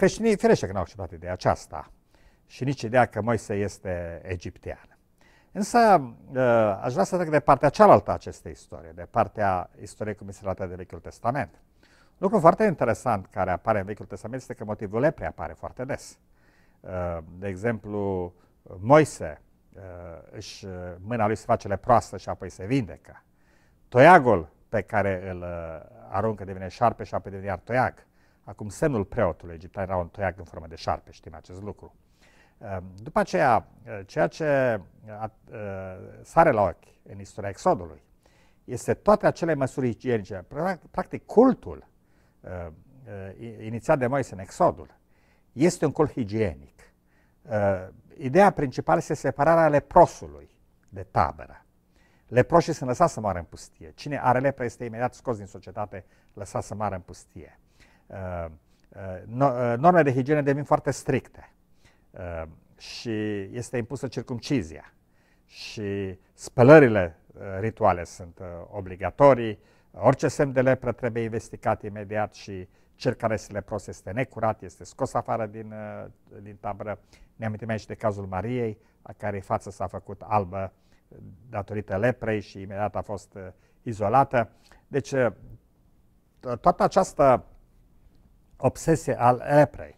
Creștinii firește că n-au acceptat ideea aceasta și nici ideea că Moise este egiptean. Însă ă, aș vrea să trec de partea cealaltă a acestei istorie, de partea istoriei cum este relatată de Vechiul Testament. Lucru foarte interesant care apare în Vechiul Testament este că motivul lepre apare foarte des. Ă, de exemplu, Moise, ă, își, mâna lui se face leproasă și apoi se vindecă. Toiagul pe care îl aruncă devine șarpe și apoi devine iar toiag. Acum, semnul preotului egiptean era un toiac în formă de șarpe, știm acest lucru. Ehm, după aceea, eh, ceea ce eh, eh, sare la ochi în istoria Exodului este toate acele măsuri igienice, practic cultul inițiat de Moise în Exodul, este un cult higienic. Ideea principală este separarea leprosului de tabără. Leproșii sunt lăsați să moară în pustie. Cine are lepră este imediat scos din societate, lăsat să moară în pustie. Uh, uh, uh, normele de higienă devin foarte stricte și este impusă circumcizia și spălările rituale sunt obligatorii, orice semn de lepră trebuie investigat imediat și cel care este lepros este necurat, este scos afară din, din tabără. Ne amintim aici de cazul Mariei, a care față s-a făcut albă datorită leprei și imediat a fost izolată. Deci toată această obsesie al eprei,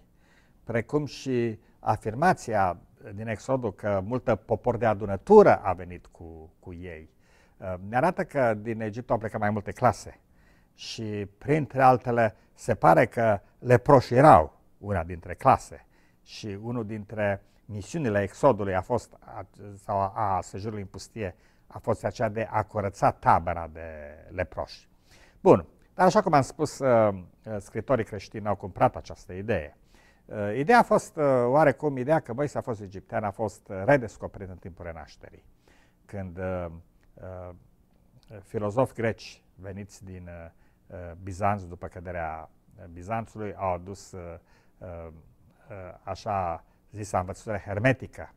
precum și afirmația din Exodul că multă popor de adunătură a venit cu, cu ei, uh, ne arată că din Egipt au plecat mai multe clase și printre altele se pare că leproșii erau una dintre clase și unul dintre misiunile exodului a fost, sau a sejurului în pustie, a fost aceea de a curăța tabăra de leproși. Bun, dar așa cum am spus, uh, uh, scritorii creștini au cumprat această idee. Uh, ideea a fost oarecum, ideea că Moise a fost egiptean a fost redescoperită în timpul renașterii. Când filozofi greci veniți din Bizanț după căderea Bizanțului au adus așa zisa învățătură hermetică,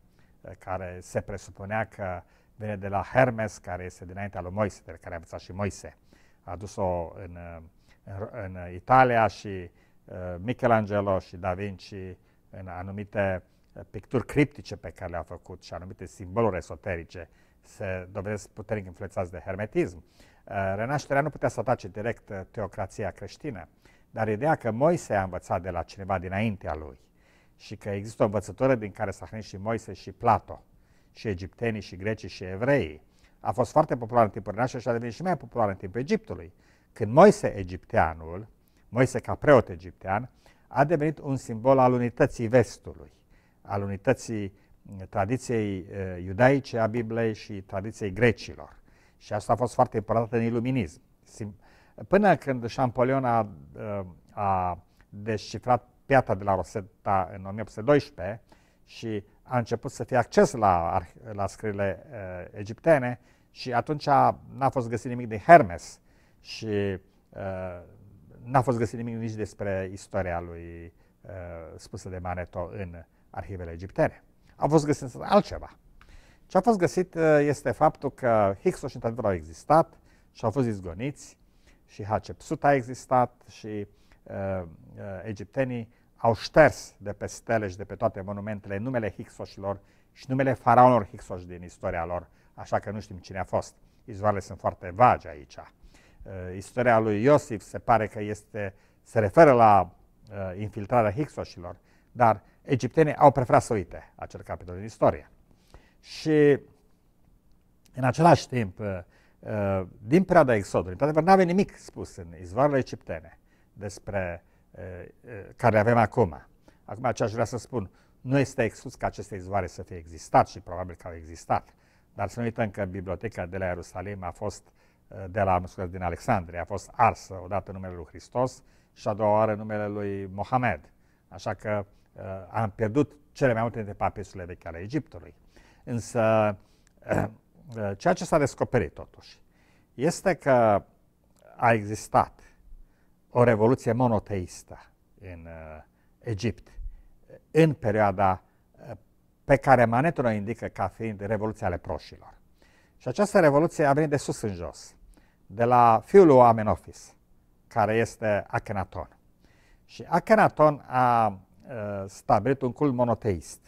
care se presupunea că vine de la Hermes, care este dinaintea lui Moise, de care a învățat și Moise a dus-o în, în, în Italia și uh, Michelangelo și Da Vinci în anumite uh, picturi criptice pe care le-a făcut și anumite simboluri esoterice se dovedesc puternic influențați de hermetism. Uh, renașterea nu putea să atace direct teocrația creștină, dar ideea că Moise a învățat de la cineva dinaintea lui și că există o învățătură din care s-a hrănit și Moise și Plato, și egiptenii, și grecii, și evreii, a fost foarte populară în timpul Renașterii și a devenit și mai populară în timpul Egiptului. Când Moise egipteanul, Moise ca preot egiptean, a devenit un simbol al unității vestului, al unității mm, tradiției iudaice a Bibliei și tradiției grecilor. Și asta a fost foarte important în iluminism. Până când Champollion a, a descifrat piatra de la Rosetta în 1812 și a început să fie acces la, la scrierile egiptene, și atunci n-a fost găsit nimic de Hermes și uh, n-a fost găsit nimic nici despre istoria lui uh, spusă de Maneto în arhivele egiptene. A fost găsit altceva. Ce a fost găsit uh, este faptul că Hicsos și într-adevăr au existat și au fost izgoniți și Hacepsut a existat și uh, uh, egiptenii au șters de pe stele și de pe toate monumentele numele Hicsoșilor și numele faraonilor Hicsoși din istoria lor așa că nu știm cine a fost. Izvoarele sunt foarte vagi aici. Uh, istoria lui Iosif se pare că este, se referă la uh, infiltrarea hixoșilor, dar egiptenii au preferat să uite acel capitol din istorie. Și în același timp, uh, uh din perioada Exodului, într-adevăr, nu avem nimic spus în izvoarele egiptene despre uh, uh, care avem acum. Acum ce aș vrea să spun, nu este exclus ca aceste izvoare să fie existat și probabil că au existat. Dar să nu uităm că biblioteca de la Ierusalim a fost, uh, de la, scuze, din Alexandria, a fost arsă odată numele lui Hristos și a doua oară numele lui Mohamed. Așa că uh, am pierdut cele mai multe dintre papisurile vechi ale Egiptului. Însă, uh, uh, ceea ce s-a descoperit totuși este că a existat o revoluție monoteistă în uh, Egipt în perioada pe care manetul o indică ca fiind Revoluția ale proșilor. Și această revoluție a venit de sus în jos, de la fiul lui Amenofis, care este Akhenaton. Și Akhenaton a uh, stabilit un cult monoteist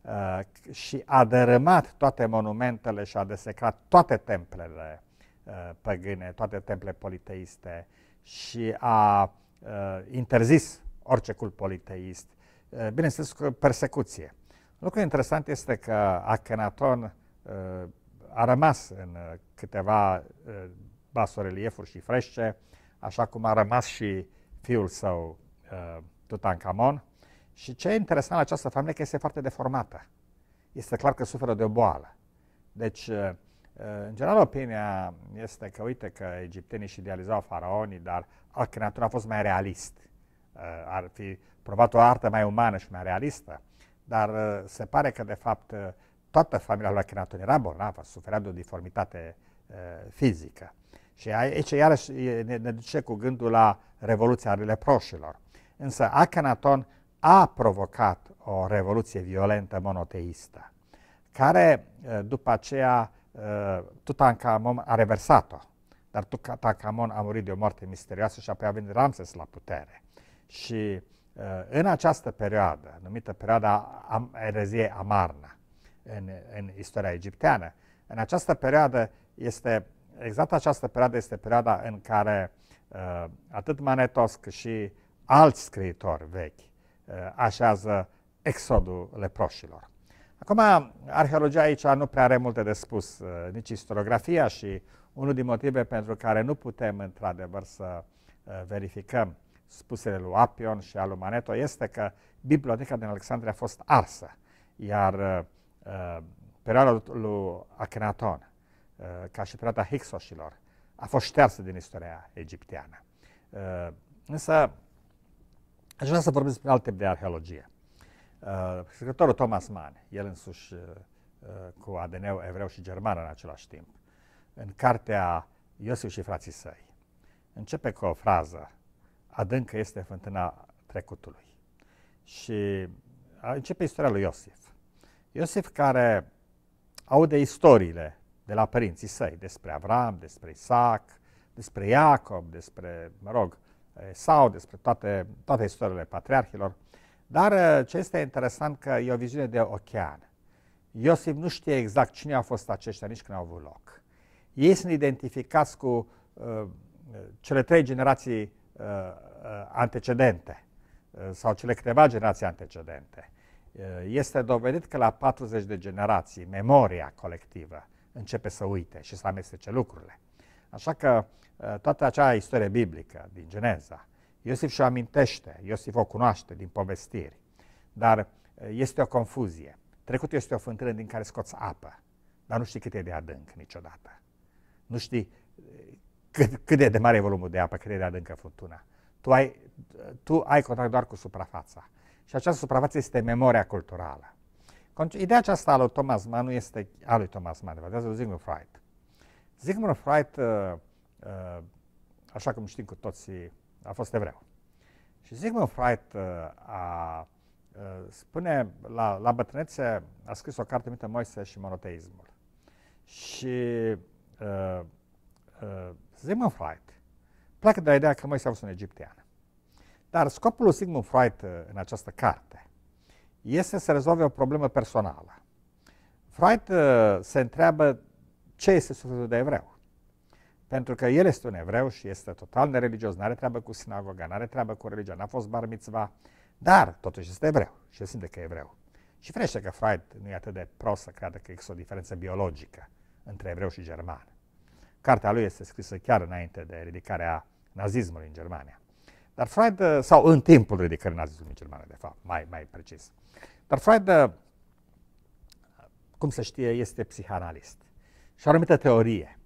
uh, și a dărâmat toate monumentele și a desecrat toate templele uh, păgâne, toate temple politeiste și a interzis orice cult politeist, bineînțeles cu persecuție. Lucru interesant este că Akhenaton uh, a rămas în uh, câteva uh, basoreliefuri și frește, așa cum a rămas și fiul său Tutankamon. Și ce e interesant la această familie că este foarte deformată. Este clar că suferă de o boală. Deci, în general, opinia este că, uite, că egiptenii și idealizau faraonii, dar Akhenaton a fost mai realist. Ar fi provat o artă mai umană și mai realistă dar uh, se pare că, de fapt, uh, toată familia lui Akhenaton era bolnavă, suferea de o deformitate uh, fizică. Și aici, iarăși, ne, ne duce cu gândul la Revoluția Leproșilor. Însă Akhenaton a provocat o revoluție violentă monoteistă, care după aceea Tutankamon a reversat-o. Dar Tutankamon a murit de o moarte misterioasă și apoi a venit Ramses la putere. Și Uh, în această perioadă, numită perioada am, ereziei Amarna, în, în istoria egipteană, în această perioadă este, exact această perioadă este perioada în care uh, atât Manetos cât și alți scriitori vechi uh, așează exodul leproșilor. Acum, arheologia aici nu prea are multe de spus, uh, nici istoriografia și unul din motive pentru care nu putem într-adevăr să uh, verificăm spusele lui Apion și al lui Maneto este că biblioteca din Alexandria a fost arsă, iar uh, uh perioada lui Akhenaton, uh, ca și perioada Hixoșilor, a fost ștearsă din istoria egipteană. Uh, însă, aș vrea să vorbim despre alt tip de arheologie. Uh, scriitorul Thomas Mann, el însuși uh, uh cu adn evreu și german în același timp, în cartea Iosif și frații săi, începe cu o frază adâncă este fântâna trecutului. Și începe istoria lui Iosif. Iosif care aude istoriile de la părinții săi despre Avram, despre Isaac, despre Iacob, despre, mă rog, sau despre toate, toate istoriile patriarhilor. Dar uh, ce este interesant că e o viziune de ocean. Iosif nu știe exact cine au fost aceștia nici când au avut loc. Ei sunt identificați cu uh, cele trei generații Uh, uh, antecedente uh, sau cele câteva generații antecedente, este dovedit că la 40 de generații memoria colectivă începe să uite și să amestece lucrurile. Așa că toată acea istorie biblică din Geneza, Iosif și-o amintește, Iosif o cunoaște din povestiri, dar este o confuzie. Trecutul este o fântână din care scoți apă, dar nu știi cât e de adânc niciodată. Nu știi cât, cât de mare e volumul de apă, cât de adâncă furtuna. Tu ai, tu ai contact doar cu suprafața. Și această suprafață este memoria culturală. Ideea aceasta a lui Thomas Mann nu este a lui Thomas Mann, de lui Sigmund Freud. Sigmund Freud, uh, uh, așa cum știm cu toții, a fost evreu. Și Sigmund Freud uh, a, spune, la, la bătrânețe a scris o carte numită Moise și monoteismul. Și Sigmund uh, Freud pleacă de la ideea că mai a fost egiptean. Dar scopul lui Sigmund Freud uh, în această carte este să rezolve o problemă personală. Freud uh, se întreabă ce este sufletul de evreu. Pentru că el este un evreu și este total nereligios, nu are treabă cu sinagoga, nu are treabă cu religia, n-a fost bar mitzva, dar totuși este evreu și el simte că e evreu. Și frește că Freud nu e atât de prost să creadă că există o diferență biologică între evreu și german. Cartea lui este scrisă chiar înainte de ridicarea nazismului în Germania. Dar Freud, uh, sau în timpul ridicării nazismului în Germania, de fapt, mai, mai precis. Dar Freud, uh, cum se știe, este psihanalist. Și are o anumită teorie,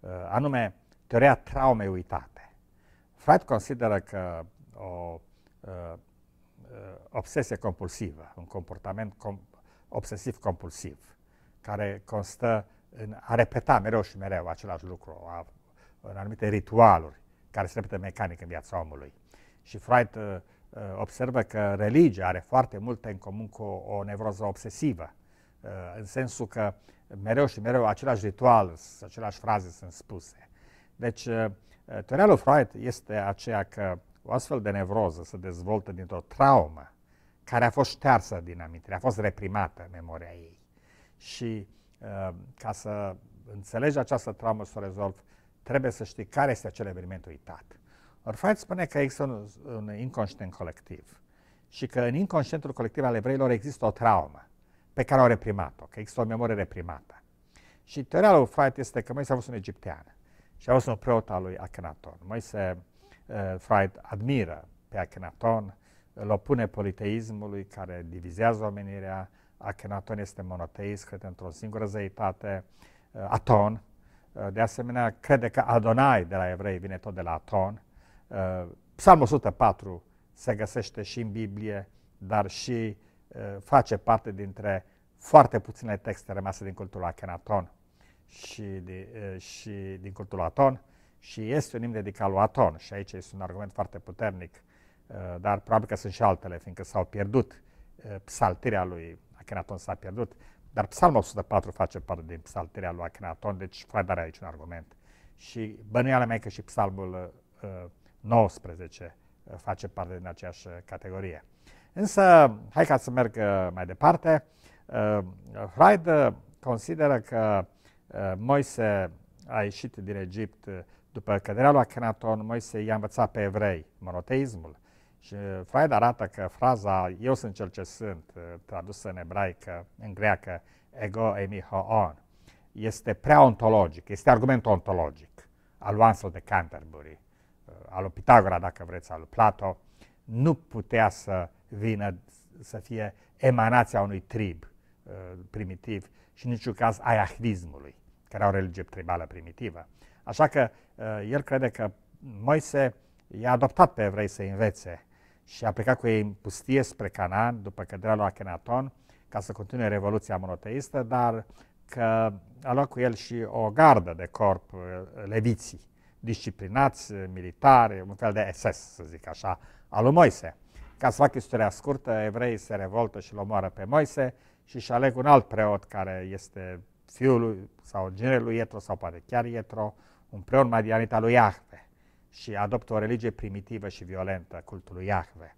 uh, anume teoria traumei uitate. Freud consideră că o obsesie compulsivă, un comportament com- obsesiv-compulsiv, care constă în a repeta mereu și mereu același lucru, a, în anumite ritualuri care se repetă mecanic în viața omului. Și Freud uh, uh observă că religia are foarte multe în comun cu o nevroză obsesivă, uh, în sensul că mereu și mereu același ritual, aceleași fraze sunt spuse. Deci, uh, uh, teoria lui Freud este aceea că o astfel de nevroză se dezvoltă dintr-o traumă care a fost ștearsă din amintire, a fost reprimată memoria ei. Și Ehm, ca să înțelegi această traumă să o rezolvi, trebuie să știi care este acel eveniment uitat. Orfait spune că există un, un inconștient colectiv și că în inconștientul colectiv al evreilor există o traumă pe care au reprimat-o, că există o memorie reprimată. Și teoria lui Freud este că Moise a fost un egiptean și a fost un preot al lui Akhenaton. Moise uh, Freud admiră pe Akhenaton, îl opune politeismului care divizează omenirea, Akhenaton este monoteist, crede într-o singură zeitate, uh, Aton. Uh, de asemenea, crede că Adonai de la evrei vine tot de la Aton. Uh, Psalmul 104 se găsește și în Biblie, dar și face parte dintre foarte puține texte rămase din cultul Akhenaton și, și din cultul Aton și este un imn dedicat lui Aton și aici este un argument foarte puternic, dar probabil că sunt și altele, fiindcă s-au pierdut psaltirea lui Acnaton s-a pierdut, dar psalmul 104 face parte din Psalterea lui Acnaton, deci poate are aici un argument. Și bănuiala mea că și psalmul uh, 19 uh, face parte din aceeași categorie. Însă, hai ca să merg uh, mai departe. Uh, Freud uh, consideră că uh, Moise a ieșit din Egipt uh, după căderea lui Akhenaton, Moise i-a învățat pe evrei monoteismul și Freud arată că fraza eu sunt cel ce sunt, uh, tradusă în ebraică, în greacă, ego emi on, este prea ontologic, este argument ontologic al lui Ansel de Canterbury, uh, al lui Pitagora, dacă vreți, al lui Plato, nu putea să vină să fie emanația unui trib uh, primitiv și în niciun caz aiahvismului, care au o religie tribală primitivă. Așa că el crede că Moise i-a adoptat pe evrei să învețe și a plecat cu ei în pustie spre Canaan, după căderea lui Achenaton, ca să continue revoluția monoteistă, dar că a luat cu el și o gardă de corp uh, leviții, disciplinați, uh, militari, un fel de SS, să zic așa, al lui Moise. Ca să fac istoria scurtă, evreii se revoltă și îl omoară pe Moise și își aleg un alt preot care este fiul lui, sau genele lui Ietro sau poate chiar Ietro, un preot madianit al lui Iahve și adoptă o religie primitivă și violentă, cultul lui Iahve.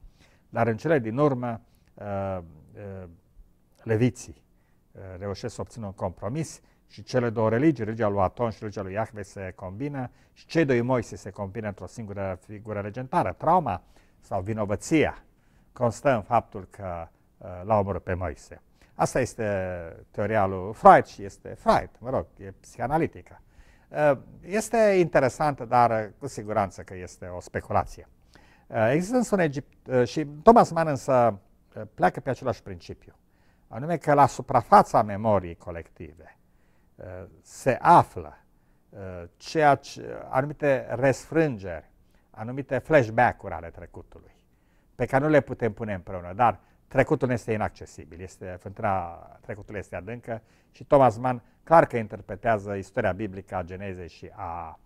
Dar în cele din urmă, uh, uh, leviții uh, reușesc să obțină un compromis și cele două religii, religia lui Aton și religia lui Iahve, se combină și cei doi Moise se combină într-o singură figură regentară. Trauma sau vinovăția constă în faptul că uh, l-a omorât pe Moise. Asta este teoria lui Freud și este Freud, mă rog, e psihanalitică. Uh, este interesantă, dar uh, cu siguranță că este o speculație. Uh, există însă un Egipt și Thomas Mann însă pleacă pe același principiu, anume că la suprafața memoriei colective se află ceea ce, anumite resfrângeri, anumite flashback-uri ale trecutului, pe care nu le putem pune împreună, dar trecutul este inaccesibil, este, fântâna trecutului este adâncă și Thomas Mann clar că interpretează istoria biblică a Genezei și a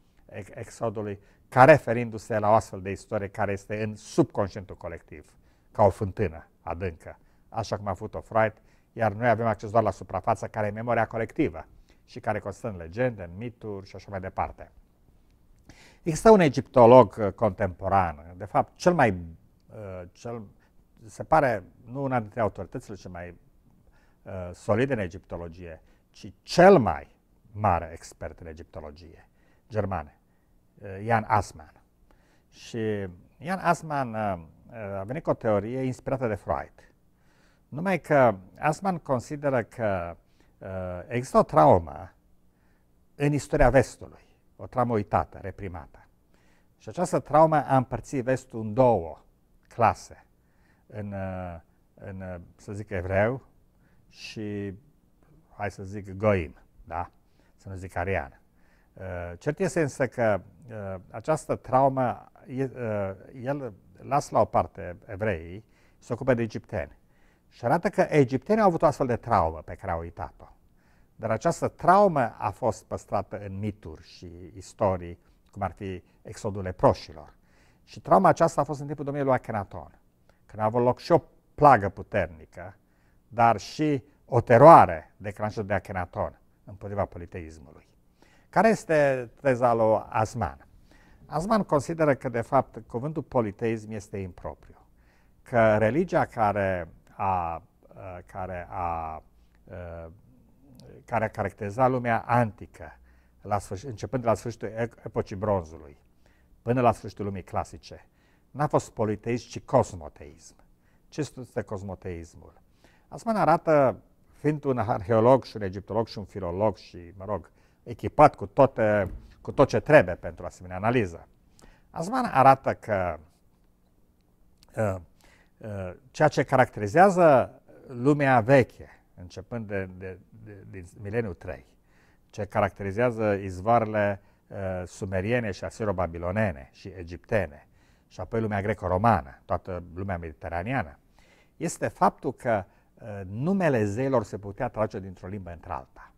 Exodului ca referindu-se la o astfel de istorie care este în subconștientul colectiv, ca o fântână adâncă, așa cum a făcut-o Freud, iar noi avem acces doar la suprafața care e memoria colectivă și care constă în legende, în mituri și așa mai departe. Există un egiptolog uh, contemporan, de fapt cel mai, uh, cel, se pare nu una dintre autoritățile cele mai uh, solide în egiptologie, ci cel mai mare expert în egiptologie, germane, uh, Jan Asman. Și Jan Asman uh, uh, a venit cu o teorie inspirată de Freud. Numai că Asman consideră că uh, există o traumă în istoria Vestului, o traumă uitată, reprimată. Și această traumă a împărțit Vestul în două clase – în, uh, în uh, să zic, evreu și, hai să zic, goim, da? Să nu zic arian. Uh, cert este însă că această traumă, el lasă la o parte evreii, se ocupă de egipteni. Și arată că egiptenii au avut o astfel de traumă pe care au uitat-o. Dar această traumă a fost păstrată în mituri și istorii, cum ar fi exodul leproșilor. Și trauma aceasta a fost în timpul domniei lui Akhenaton când a avut loc și o plagă puternică, dar și o teroare declanșată de Achenaton împotriva politeismului. Care este teza lui Asman? Asman consideră că, de fapt, cuvântul politeism este impropriu, că religia care a, uh, care a, uh, care a caracterizat lumea antică, la sfârșit, începând de la sfârșitul epocii bronzului, până la sfârșitul lumii clasice, politeism, ci cosmoteism. Ce este cosmoteismul? Asman arată, fiind un arheolog și un egiptolog și un filolog și, mă rog, echipat cu tot, cu tot ce trebuie pentru asemenea analiză. Asman arată că uh, uh, ceea ce caracterizează lumea veche, începând de, de, de, din mileniul 3, ce caracterizează izvoarele uh, sumeriene și asiro-babilonene și egiptene, și apoi lumea greco-romană, toată lumea mediteraneană, este faptul că uh, numele zeilor se putea trage dintr-o limbă într-alta.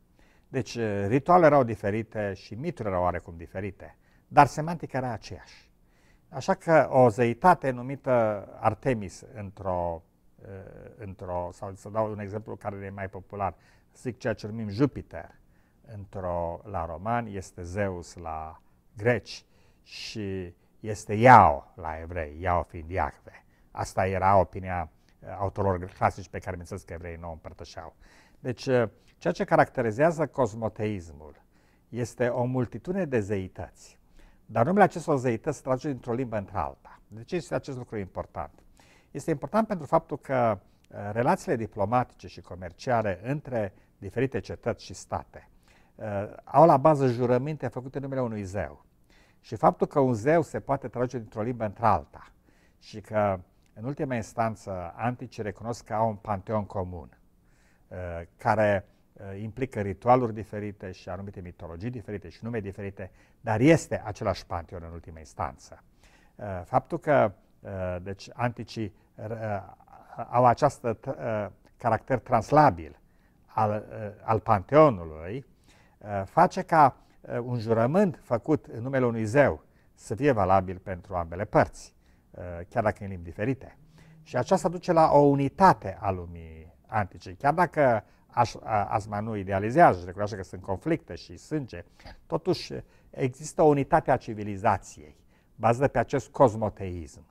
Deci uh, ritualele erau diferite și miturile erau oarecum diferite, dar semantica era aceeași. Așa că o zeitate numită Artemis într-o, uh, într-o sau să dau un exemplu care e mai popular, zic ceea ce numim Jupiter, într-o, la romani, este Zeus la greci și este Iao la evrei, Iao fiind Iahve. Asta era opinia uh, autorilor clasici pe care bineînțeles că evreii nu o împărtășeau. Deci, uh, ceea ce caracterizează cosmoteismul este o multitudine de zeități, dar numele acestor zeități se traduce dintr-o limbă într-alta. De ce este acest lucru important? Este important pentru faptul că uh, relațiile diplomatice și comerciale între diferite cetăți și state uh, au la bază jurăminte făcute în numele unui zeu. Și faptul că un zeu se poate trage dintr-o limbă într-alta și că, în ultima instanță, anticii recunosc că au un panteon comun, uh, care uh, implică ritualuri diferite și anumite mitologii diferite și nume diferite, dar este același panteon în ultima instanță. Uh, faptul că deci, anticii au acest caracter translabil al, al panteonului, face ca Eh, un jurământ făcut în numele unui zeu să fie valabil pentru ambele părți, eh, chiar dacă în limbi diferite. Și aceasta duce la o unitate a lumii antice. Chiar dacă Asma nu idealizează și recunoaște că sunt conflicte și sânge, totuși există o unitate a civilizației, bazată pe acest cosmoteism.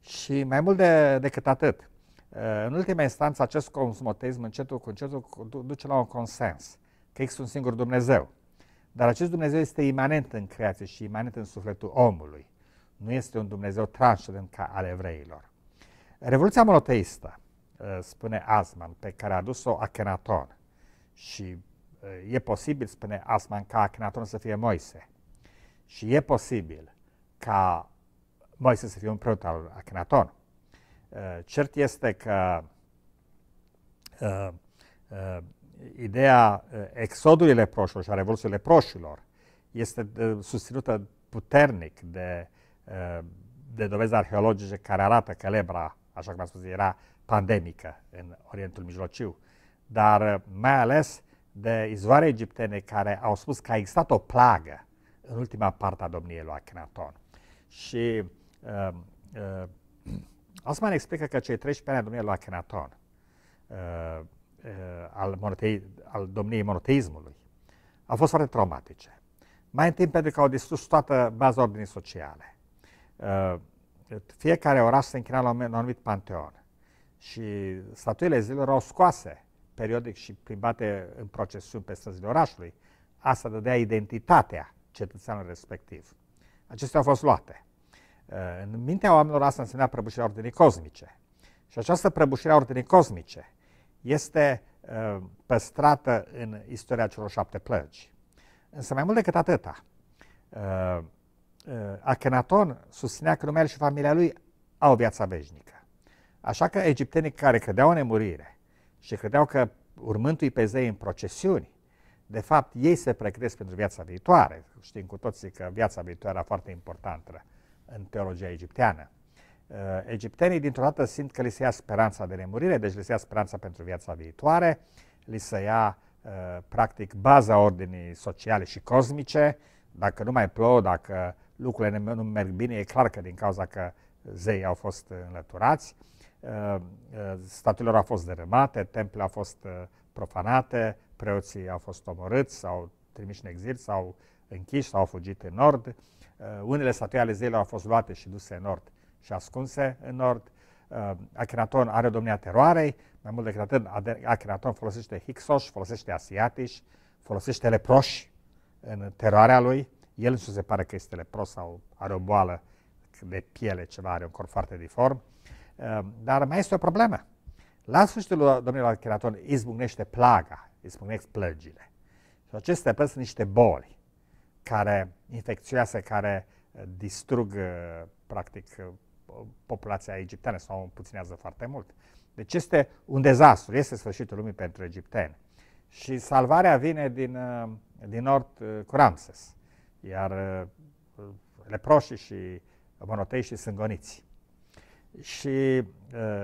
Și mai mult de, decât atât, eh, în ultima instanță, acest cosmoteism încetul cu încetul duce la un consens, că există un singur Dumnezeu, dar acest Dumnezeu este imanent în creație și imanent în sufletul omului. Nu este un Dumnezeu transcendent ca al evreilor. Revoluția monoteistă, uh, spune Asman, pe care a adus-o Akenaton și uh, e posibil, spune Asman, ca Akenaton să fie Moise și e posibil ca Moise să fie un preot al Akenaton. Uh, cert este că ideea eh, exodului leproșilor și a revoluției leproșilor este eh, susținută puternic de, eh, de dovezi arheologice care arată că lebra, așa cum am spus, era pandemică în Orientul Mijlociu, dar mai ales de izvoare egiptene care au spus că a existat o plagă în ultima parte a domniei lui Akhenaton. Și uh, uh, Osman explică că cei 13 ani a domniei lui Akhenaton uh, Eh, al, monotei, al domniei monoteismului au fost foarte traumatice. Mai întâi pentru că au distrus toată baza ordinii sociale. Eh, fiecare oraș se închina la un anumit panteon și statuile zilor erau scoase periodic și plimbate în procesiuni pe străzile orașului. Asta dădea identitatea cetățeanului respectiv. Acestea au fost luate. Eh, în mintea oamenilor asta însemna prăbușirea ordinii cosmice. Și această prăbușire a ordinii cosmice este uh, păstrată în istoria celor șapte plăci. Însă mai mult decât atâta, uh, uh, Akhenaton susținea că numele și familia lui au viața veșnică. Așa că egiptenii care credeau în nemurire și credeau că urmându-i pe zei în procesiuni, de fapt ei se pregătesc pentru viața viitoare. Știm cu toții că viața viitoare era foarte importantă în teologia egipteană. Uh, egiptenii dintr-o dată simt că li se ia speranța de nemurire, deci li se ia speranța pentru viața viitoare, li se ia uh, practic baza ordinii sociale și cosmice, dacă nu mai plouă, dacă lucrurile nu merg bine, e clar că din cauza că zeii au fost înlăturați, uh, statuile au fost dărâmate, templele au fost profanate, preoții au fost omorâți sau trimiși în exil sau închiși sau au fugit în nord, unele statui ale zeilor au fost luate și duse în nord și ascunse în nord. Uh, Akhenaton are domnia teroarei, mai mult decât atât, Akhenaton folosește Hicsos, folosește asiatici, folosește leproși în teroarea lui. El nu se pare că este lepros sau are o boală de piele, ceva, are un corp foarte deform. Uh, dar mai este o problemă. La sfârșitul domnilor Akhenaton izbucnește plaga, izbucnește plăgile. Și acestea plăgi sunt niște boli care infecțioase, care distrug uh, practic populația egipteană sau împuținează foarte mult. Deci este un dezastru, este sfârșitul lumii pentru egipteni. Și salvarea vine din, uh, din nord uh, cu Ramses, iar uh, leproșii și monoteiștii sunt goniți. Și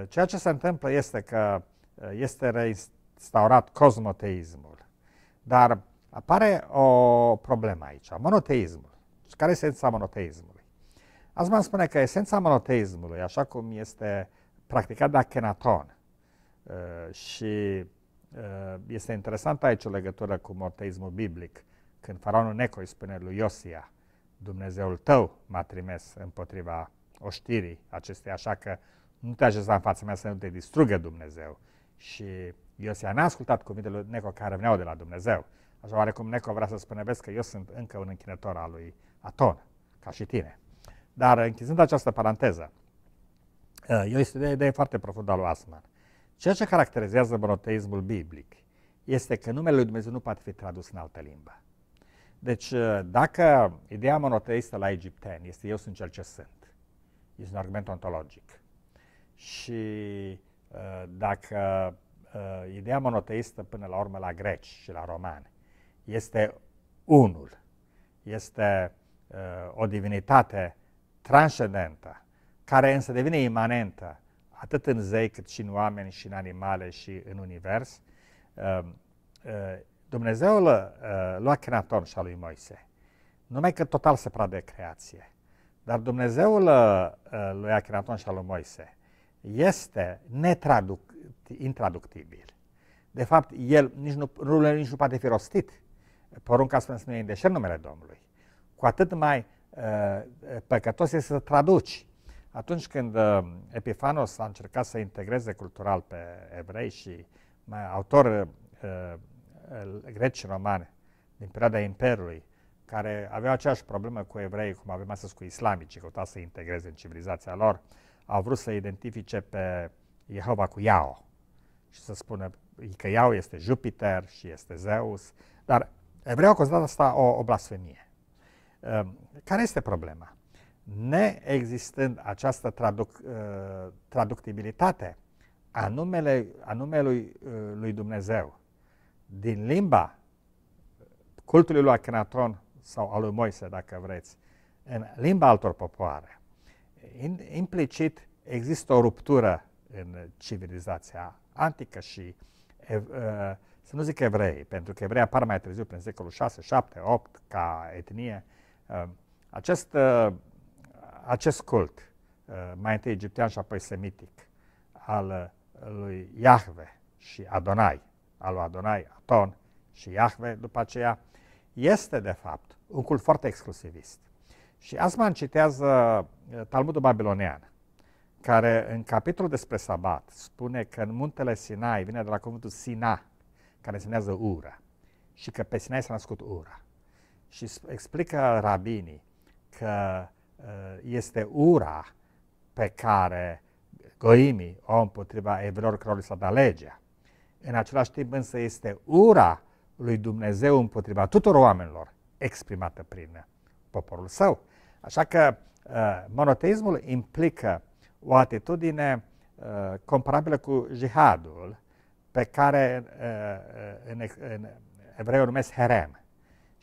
ceea ce se întâmplă este că este reinstaurat cosmoteismul, dar apare o problemă aici, monoteismul. Care este monoteismul? Asta mă spune că esența monoteismului, așa cum este practicat de Achenaton, uh, și uh, este interesantă aici o legătură cu monoteismul biblic, când faraonul Neco îi spune lui Iosia, Dumnezeul tău m-a trimis împotriva oștirii acestei, așa că nu te așeza în fața mea să nu te distrugă Dumnezeu. Și Iosia n-a ascultat cuvintele lui Neco care veneau de la Dumnezeu. Așa oarecum Neco vrea să spună, vezi că eu sunt încă un închinător al lui Aton, ca și tine. Dar închizând această paranteză, eh, e o idee foarte profundă al lui Asmar. Ceea ce caracterizează monoteismul biblic este că numele lui Dumnezeu nu poate fi tradus în altă limbă. Deci, eh, dacă ideea monoteistă la egipteni este eu sunt cel ce sunt, este un argument ontologic. Și eh, dacă ideea monoteistă până la urmă la greci și la romani este unul, este o divinitate transcendentă, care însă devine imanentă, atât în zei cât și în oameni și în animale și în univers, ehm, ehm, Dumnezeul ehm, lua creator și al lui Moise. Numai că total separat de creație. Dar Dumnezeul lui Achinaton și al lui Moise este netraduc, intraductibil. De fapt, el nici nu, rulul nici nu poate fi rostit. Porunca spune să nu iei în deșert numele Domnului. Cu atât mai Uh, păcătos este să traduci. Atunci când uh, Epifanos a încercat să integreze cultural pe evrei și autor uh, greci și romani din perioada Imperiului, care aveau aceeași problemă cu evrei, cum avem astăzi cu islamici, căuta să integreze în civilizația lor, au vrut să identifice pe Jehova cu Iao și să spună că Iao este Jupiter și este Zeus, dar evreii au considerat asta o, o blasfemie. Ehm, care este problema? Neexistând această traduc, ehm, traductibilitate a, numele, a numelui ehm, lui Dumnezeu din limba cultului lui Akhenaton sau al lui Moise, dacă vreți, în limba altor popoare, implicit există o ruptură în civilizația antică și, ev, să nu zic evrei, pentru că evrei apar mai târziu, prin secolul 6, 7, 8, ca etnie, uh, Um, acest, uh, acest cult, uh, mai întâi egiptean și apoi semitic, al uh, lui Iahve și Adonai, al lui Adonai, Aton și Iahve după aceea, este de fapt un cult foarte exclusivist. Și Asman citează Talmudul Babilonian, care în capitolul despre sabat spune că în muntele Sinai vine de la cuvântul Sina, care însemnează ură, și că pe Sinai s-a născut ura. Și explică rabinii că uh, este ura pe care goimii o împotriva evreilor care s-a dat legea. În același timp însă este ura lui Dumnezeu împotriva tuturor oamenilor exprimată prin poporul său. Așa că uh, monoteismul implică o atitudine uh, comparabilă cu jihadul pe care în, în, în evreu numesc herem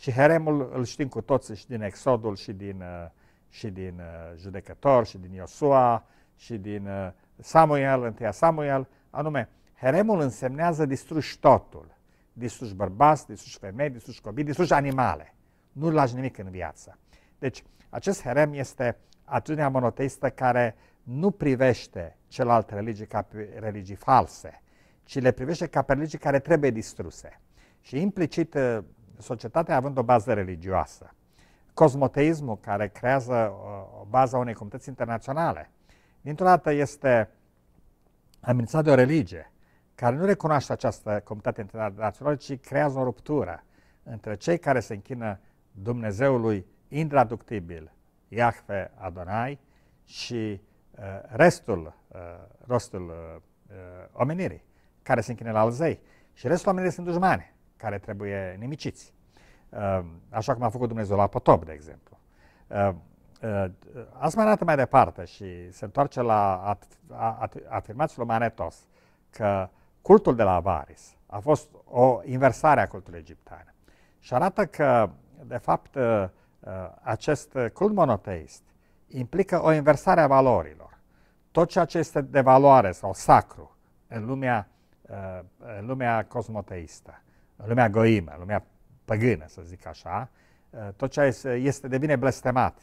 și haremul îl știm cu toții și din Exodul și din, uh, și din uh, judecător și din Iosua și din uh, Samuel, întâia Samuel, anume, haremul însemnează distruși totul. Distruși bărbați, distruși femei, distruși copii, distruși animale. Nu lași nimic în viață. Deci, acest harem este atitudinea monoteistă care nu privește celelalte religii ca religii false, ci le privește ca religii care trebuie distruse. Și implicit societatea având o bază religioasă, cosmoteismul care creează uh, o bază a unei comunități internaționale, dintr-o dată este amenințat de o religie care nu recunoaște această comunitate internațională, ci creează o ruptură între cei care se închină Dumnezeului intraductibil, Iahve Adonai, și uh, restul, uh, rostul uh, uh omenirii, care se închină la alzei. Și restul omenirii sunt dușmani care trebuie nimiciți. Ehm, așa cum a făcut Dumnezeu la Potop, de exemplu. Ehm, ehm, asta mai arată mai departe și se întoarce la lui Manetos că cultul de la Avaris a fost o inversare a cultului egiptean. Și arată că, de fapt, acest cult monoteist implică o inversare a valorilor. Tot ceea ce este de valoare sau sacru în lumea, în lumea cosmoteistă lumea goimă, lumea păgână, să zic așa, ă, tot ce este, este devine blestemat,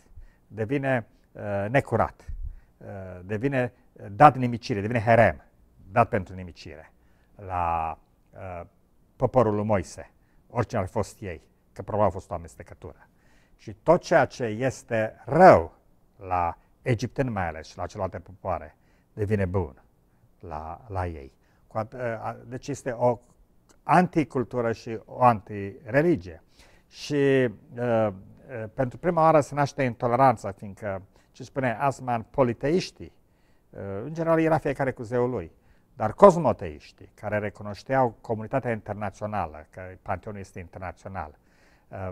devine ă, necurat, ă, devine dat nimicire, devine herem, dat pentru nimicire la poporul lui Moise, oricine ar fi fost ei, că probabil a fost o amestecătură. Și tot ceea ce este rău la Egipten mai ales și la celelalte popoare, devine bun la, la ei. Deci este o anticultură și o antireligie. Și uh, uh, pentru prima oară se naște intoleranța, fiindcă ce spune Asman, politeiștii, uh, în general era fiecare cu zeul lui, dar cosmoteiștii, care recunoșteau comunitatea internațională, că Panteonul este internațional, uh,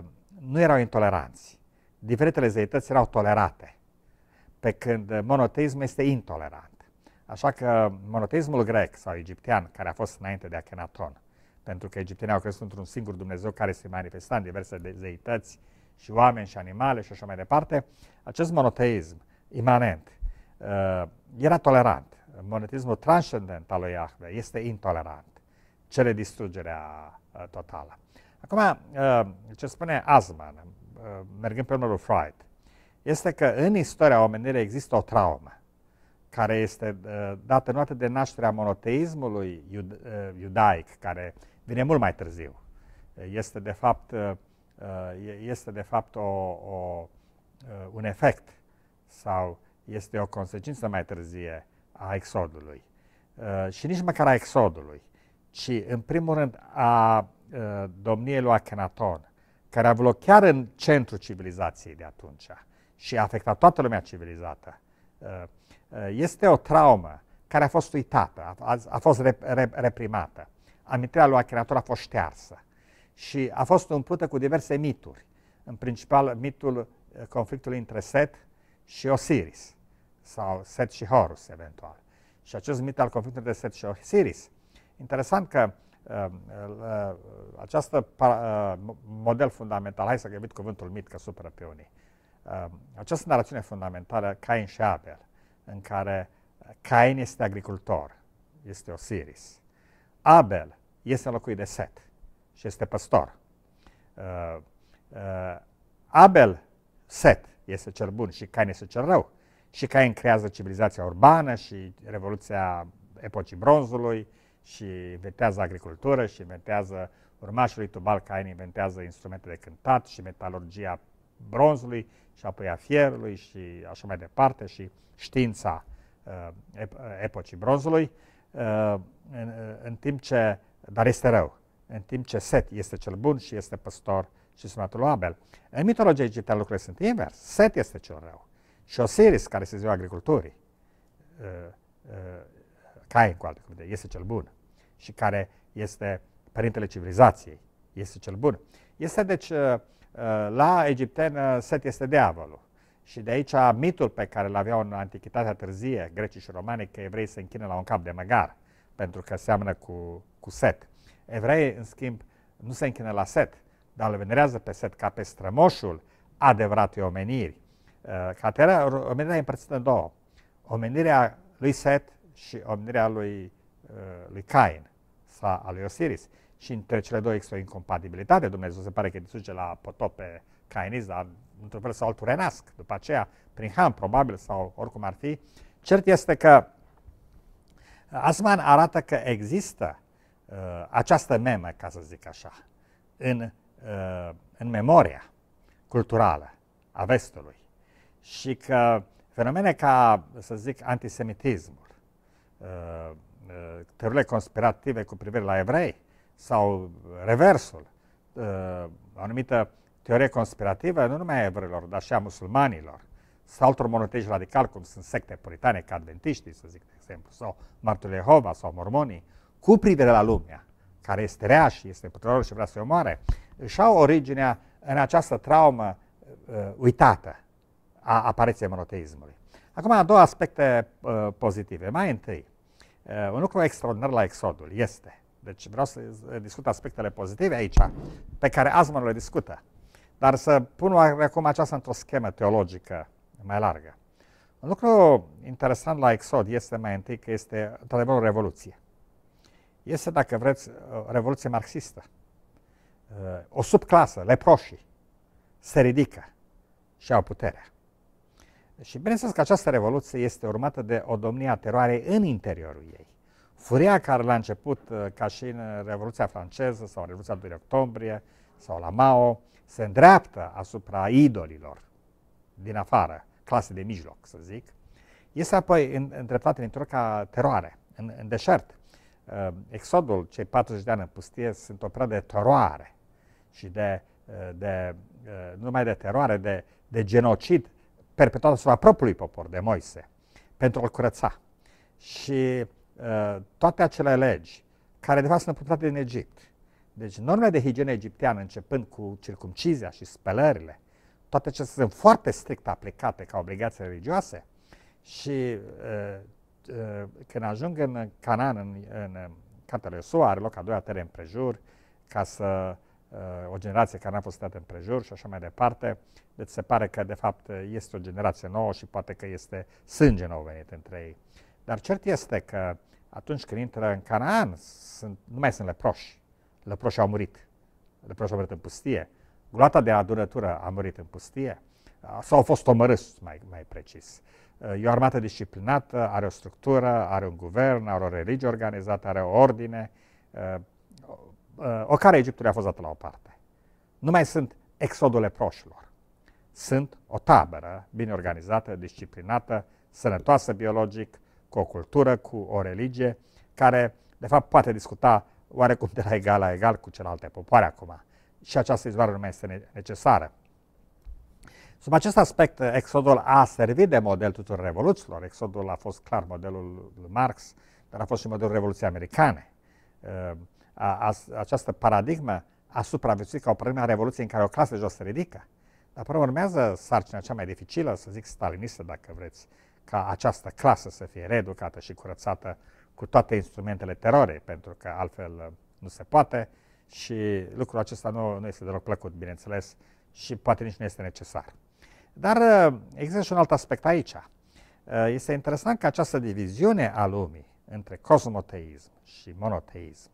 nu erau intoleranți. Diferitele zeități erau tolerate, pe când monoteismul este intolerant. Așa că monoteismul grec sau egiptean, care a fost înainte de uh, pentru că egiptenii au crezut într-un singur Dumnezeu care se manifesta în diverse de zeități și oameni și animale și așa mai departe, acest monoteism imanent uh, era tolerant. Monoteismul transcendent al lui Yahweh este intolerant. Cere distrugerea uh, totală. Acum, uh, ce spune Asman, uh, mergând pe urmă lui Freud, este că în istoria omenirii există o traumă care este uh, dată nu atât de nașterea monoteismului iud, uh, iudaic, care vine mult mai târziu. Este de fapt, uh, uh, este de fapt o, o, uh, un efect sau este o consecință mai târzie a exodului. Și nici măcar a exodului, ci în primul rând a domniei lui Akhenaton, care a avut chiar în centrul civilizației de atunci și a afectat toată lumea civilizată. Este o traumă care a fost uitată, a fost reprimată amintirea lui Achenator a fost ștearsă și a fost umplută cu diverse mituri, în principal mitul uh, conflictului între Set și Osiris, sau Set și Horus, eventual. Și acest mit al conflictului între Set și Osiris. Interesant că um, uh, uh, acest uh, model fundamental, hai să găbit cuvântul mit, că supără pe unii, uh, această narațiune fundamentală, Cain și Abel, în care uh, Cain este agricultor, este Osiris. Abel este înlocuit de Set și este păstor. Uh, uh, Abel, Set, este cel bun și Cain este cel rău. Și Cain creează civilizația urbană și revoluția epocii bronzului și inventează agricultură și inventează lui Tubal Cain inventează instrumente de cântat și metalurgia bronzului și apoi a fierului și așa mai departe și știința uh, ep- epocii bronzului. Uh, în, în timp ce dar este rău. În timp ce Set este cel bun și este păstor și sunatul lui Abel. În mitologia egipteană lucrurile sunt invers. Set este cel rău. Și Osiris, care este ziua agriculturii, uh, uh, Cain, cu alte cuvinte, este cel bun și care este părintele civilizației, este cel bun. Este, deci, uh, la egipten, Set este diavolul. Și de aici mitul pe care îl aveau în Antichitatea târzie, grecii și romanii, că evrei se închină la un cap de măgar pentru că seamănă cu, cu Set. Evreii, în schimb, nu se închină la Set, dar îl venerează pe Set ca pe strămoșul adevăratei omeniri. Uh, că atare, omenirea e împărțită în două. Omenirea lui Set și omenirea lui, uh, lui Cain sau a lui Osiris. Și între cele două există o incompatibilitate. Dumnezeu se pare că duce la potop pe Cainis, dar într-un fel sau altul renasc după aceea, prin Han, probabil, sau oricum ar fi. Cert este că Asman arată că există uh, această memă, ca să zic așa, în, uh, în memoria culturală a vestului și că fenomene ca, să zic, antisemitismul, uh, uh teorile conspirative cu privire la evrei sau reversul, uh, anumită teorie conspirativă nu numai a evreilor, dar și a musulmanilor, sau altor monotești radical, cum sunt secte puritane, ca adventiștii, să zic de exemplu, sau Martul Jehova sau mormonii, cu privire la lumea, care este rea și este putroror și vrea să o moare, își au originea în această traumă uh, uitată a apariției monoteismului. Acum, două aspecte uh, pozitive. Mai întâi, uh, un lucru extraordinar la Exodul este, deci vreau să discut aspectele pozitive aici, pe care azi le discută, dar să pun acum aceasta într-o schemă teologică mai largă. Un lucru interesant la Exod este mai întâi că este într-adevăr o revoluție. Este, dacă vreți, o uh, revoluție marxistă. Uh, o subclasă, leproșii, se ridică și au puterea. Și bineînțeles că această revoluție este urmată de o domnie a teroarei în interiorul ei. Furia care la început, uh, ca și în Revoluția franceză sau Revoluția 2 octombrie sau la Mao, se îndreaptă asupra idolilor din afară, clase de mijloc, să zic, este apoi îndreptat în ca teroare, în, în deșert. Uh, exodul, cei 40 de ani în pustie, sunt o perioadă de teroare și de, uh, de, uh, nu numai de teroare, de, de genocid perpetuat asupra propriului popor de Moise, pentru a-l curăța. Și uh, toate acele legi, care de fapt sunt împrumutate din Egipt. Deci normele de higienă egipteană, începând cu circumcizia și spălările, toate acestea sunt foarte strict aplicate ca obligații religioase și uh, uh, când ajung în Canaan, în, în Cartea lui Iosua, are loc a doua tere împrejur, ca să uh, o generație care n-a fost în împrejur și așa mai departe. Deci se pare că, de fapt, este o generație nouă și poate că este sânge nou venit între ei. Dar cert este că atunci când intră în Canaan, sunt, nu mai sunt leproși. Leproșii au murit. Leproșii au murit în pustie gloata de adunătură a murit în pustie sau a fost omorâți, mai, mai precis. E o armată disciplinată, are o structură, are un guvern, are o religie organizată, are o ordine. O care Egiptului a fost dată la o parte. Nu mai sunt exodul leproșilor. Sunt o tabără bine organizată, disciplinată, sănătoasă biologic, cu o cultură, cu o religie, care, de fapt, poate discuta oarecum de la egal la egal cu celelalte popoare acum și această izvoare nu mai este necesară. Sub acest aspect, exodul a servit de model tuturor revoluțiilor. Exodul a fost clar modelul lui Marx, dar a fost și modelul Revoluției Americane. Uh, a, a, această paradigmă a supraviețuit ca o problemă a Revoluției în care o clasă jos se ridică. Dar până urmează sarcina cea mai dificilă, să zic stalinistă, dacă vreți, ca această clasă să fie reeducată și curățată cu toate instrumentele terorei, pentru că altfel nu se poate și lucrul acesta nu, nu este deloc plăcut, bineînțeles, și poate nici nu este necesar. Dar uh, există și un alt aspect aici. Uh, este interesant că această diviziune a lumii între cosmoteism și monoteism,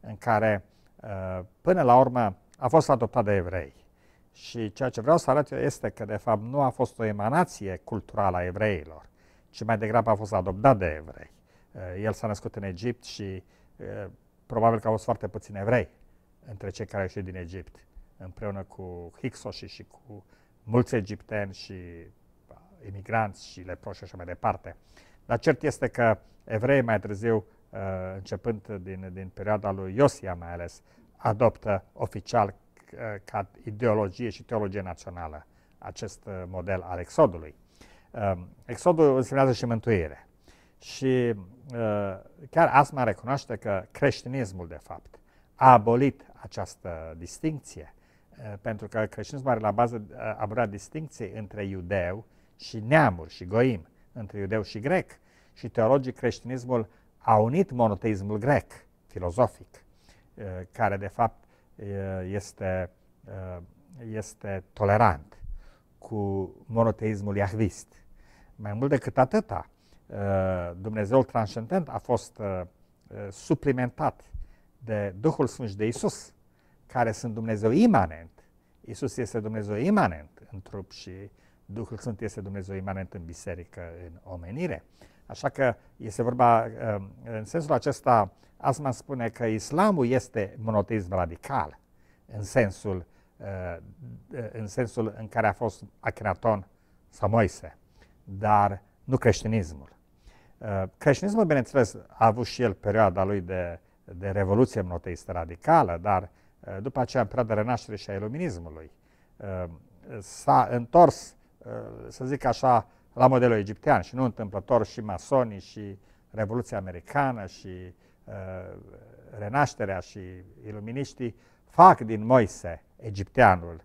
în care uh, până la urmă a fost adoptat de evrei. Și ceea ce vreau să arăt eu este că de fapt nu a fost o emanație culturală a evreilor, ci mai degrabă a fost adoptat de evrei. El s-a născut în Egipt și probabil că au fost foarte puțini evrei între cei care au ieșit din Egipt, împreună cu Hicsoșii și cu mulți egipteni și imigranți și leproși și așa mai departe. Dar cert este că evreii mai târziu, uh, începând din, din perioada lui Iosia mai ales, adoptă oficial uh, ca ideologie și teologie națională acest uh, model al exodului. Um, Exodul însemnează și mântuire. Și chiar Asma recunoaște că creștinismul, de fapt, a abolit această distinție, uh, pentru că creștinismul are la bază uh, abordarea distincției între iudeu și neamuri și goim, între iudeu și grec. Și teologii creștinismul a unit monoteismul grec, filozofic, uh, care de fapt este, este tolerant cu monoteismul iahvist. Mai mult decât atâta, Dumnezeul transcendent a fost suplimentat de Duhul Sfânt și de Isus, care sunt Dumnezeu imanent. Isus este Dumnezeu imanent în trup și Duhul Sfânt este Dumnezeu imanent în biserică, în omenire. Așa că este vorba, um, în sensul acesta, Asma spune că islamul este monoteism radical, în sensul, uh, în sensul în care a fost Akhenaton sau Moise, dar nu creștinismul. Uh, creștinismul, bineînțeles, a avut și el perioada lui de de Revoluție monoteistă radicală, dar eh, după aceea în perioada renașterii și a iluminismului eh, s-a întors, eh, să zic așa, la modelul egiptean și nu întâmplător și masonii și Revoluția Americană și Renașterea și iluminiștii fac din Moise, egipteanul,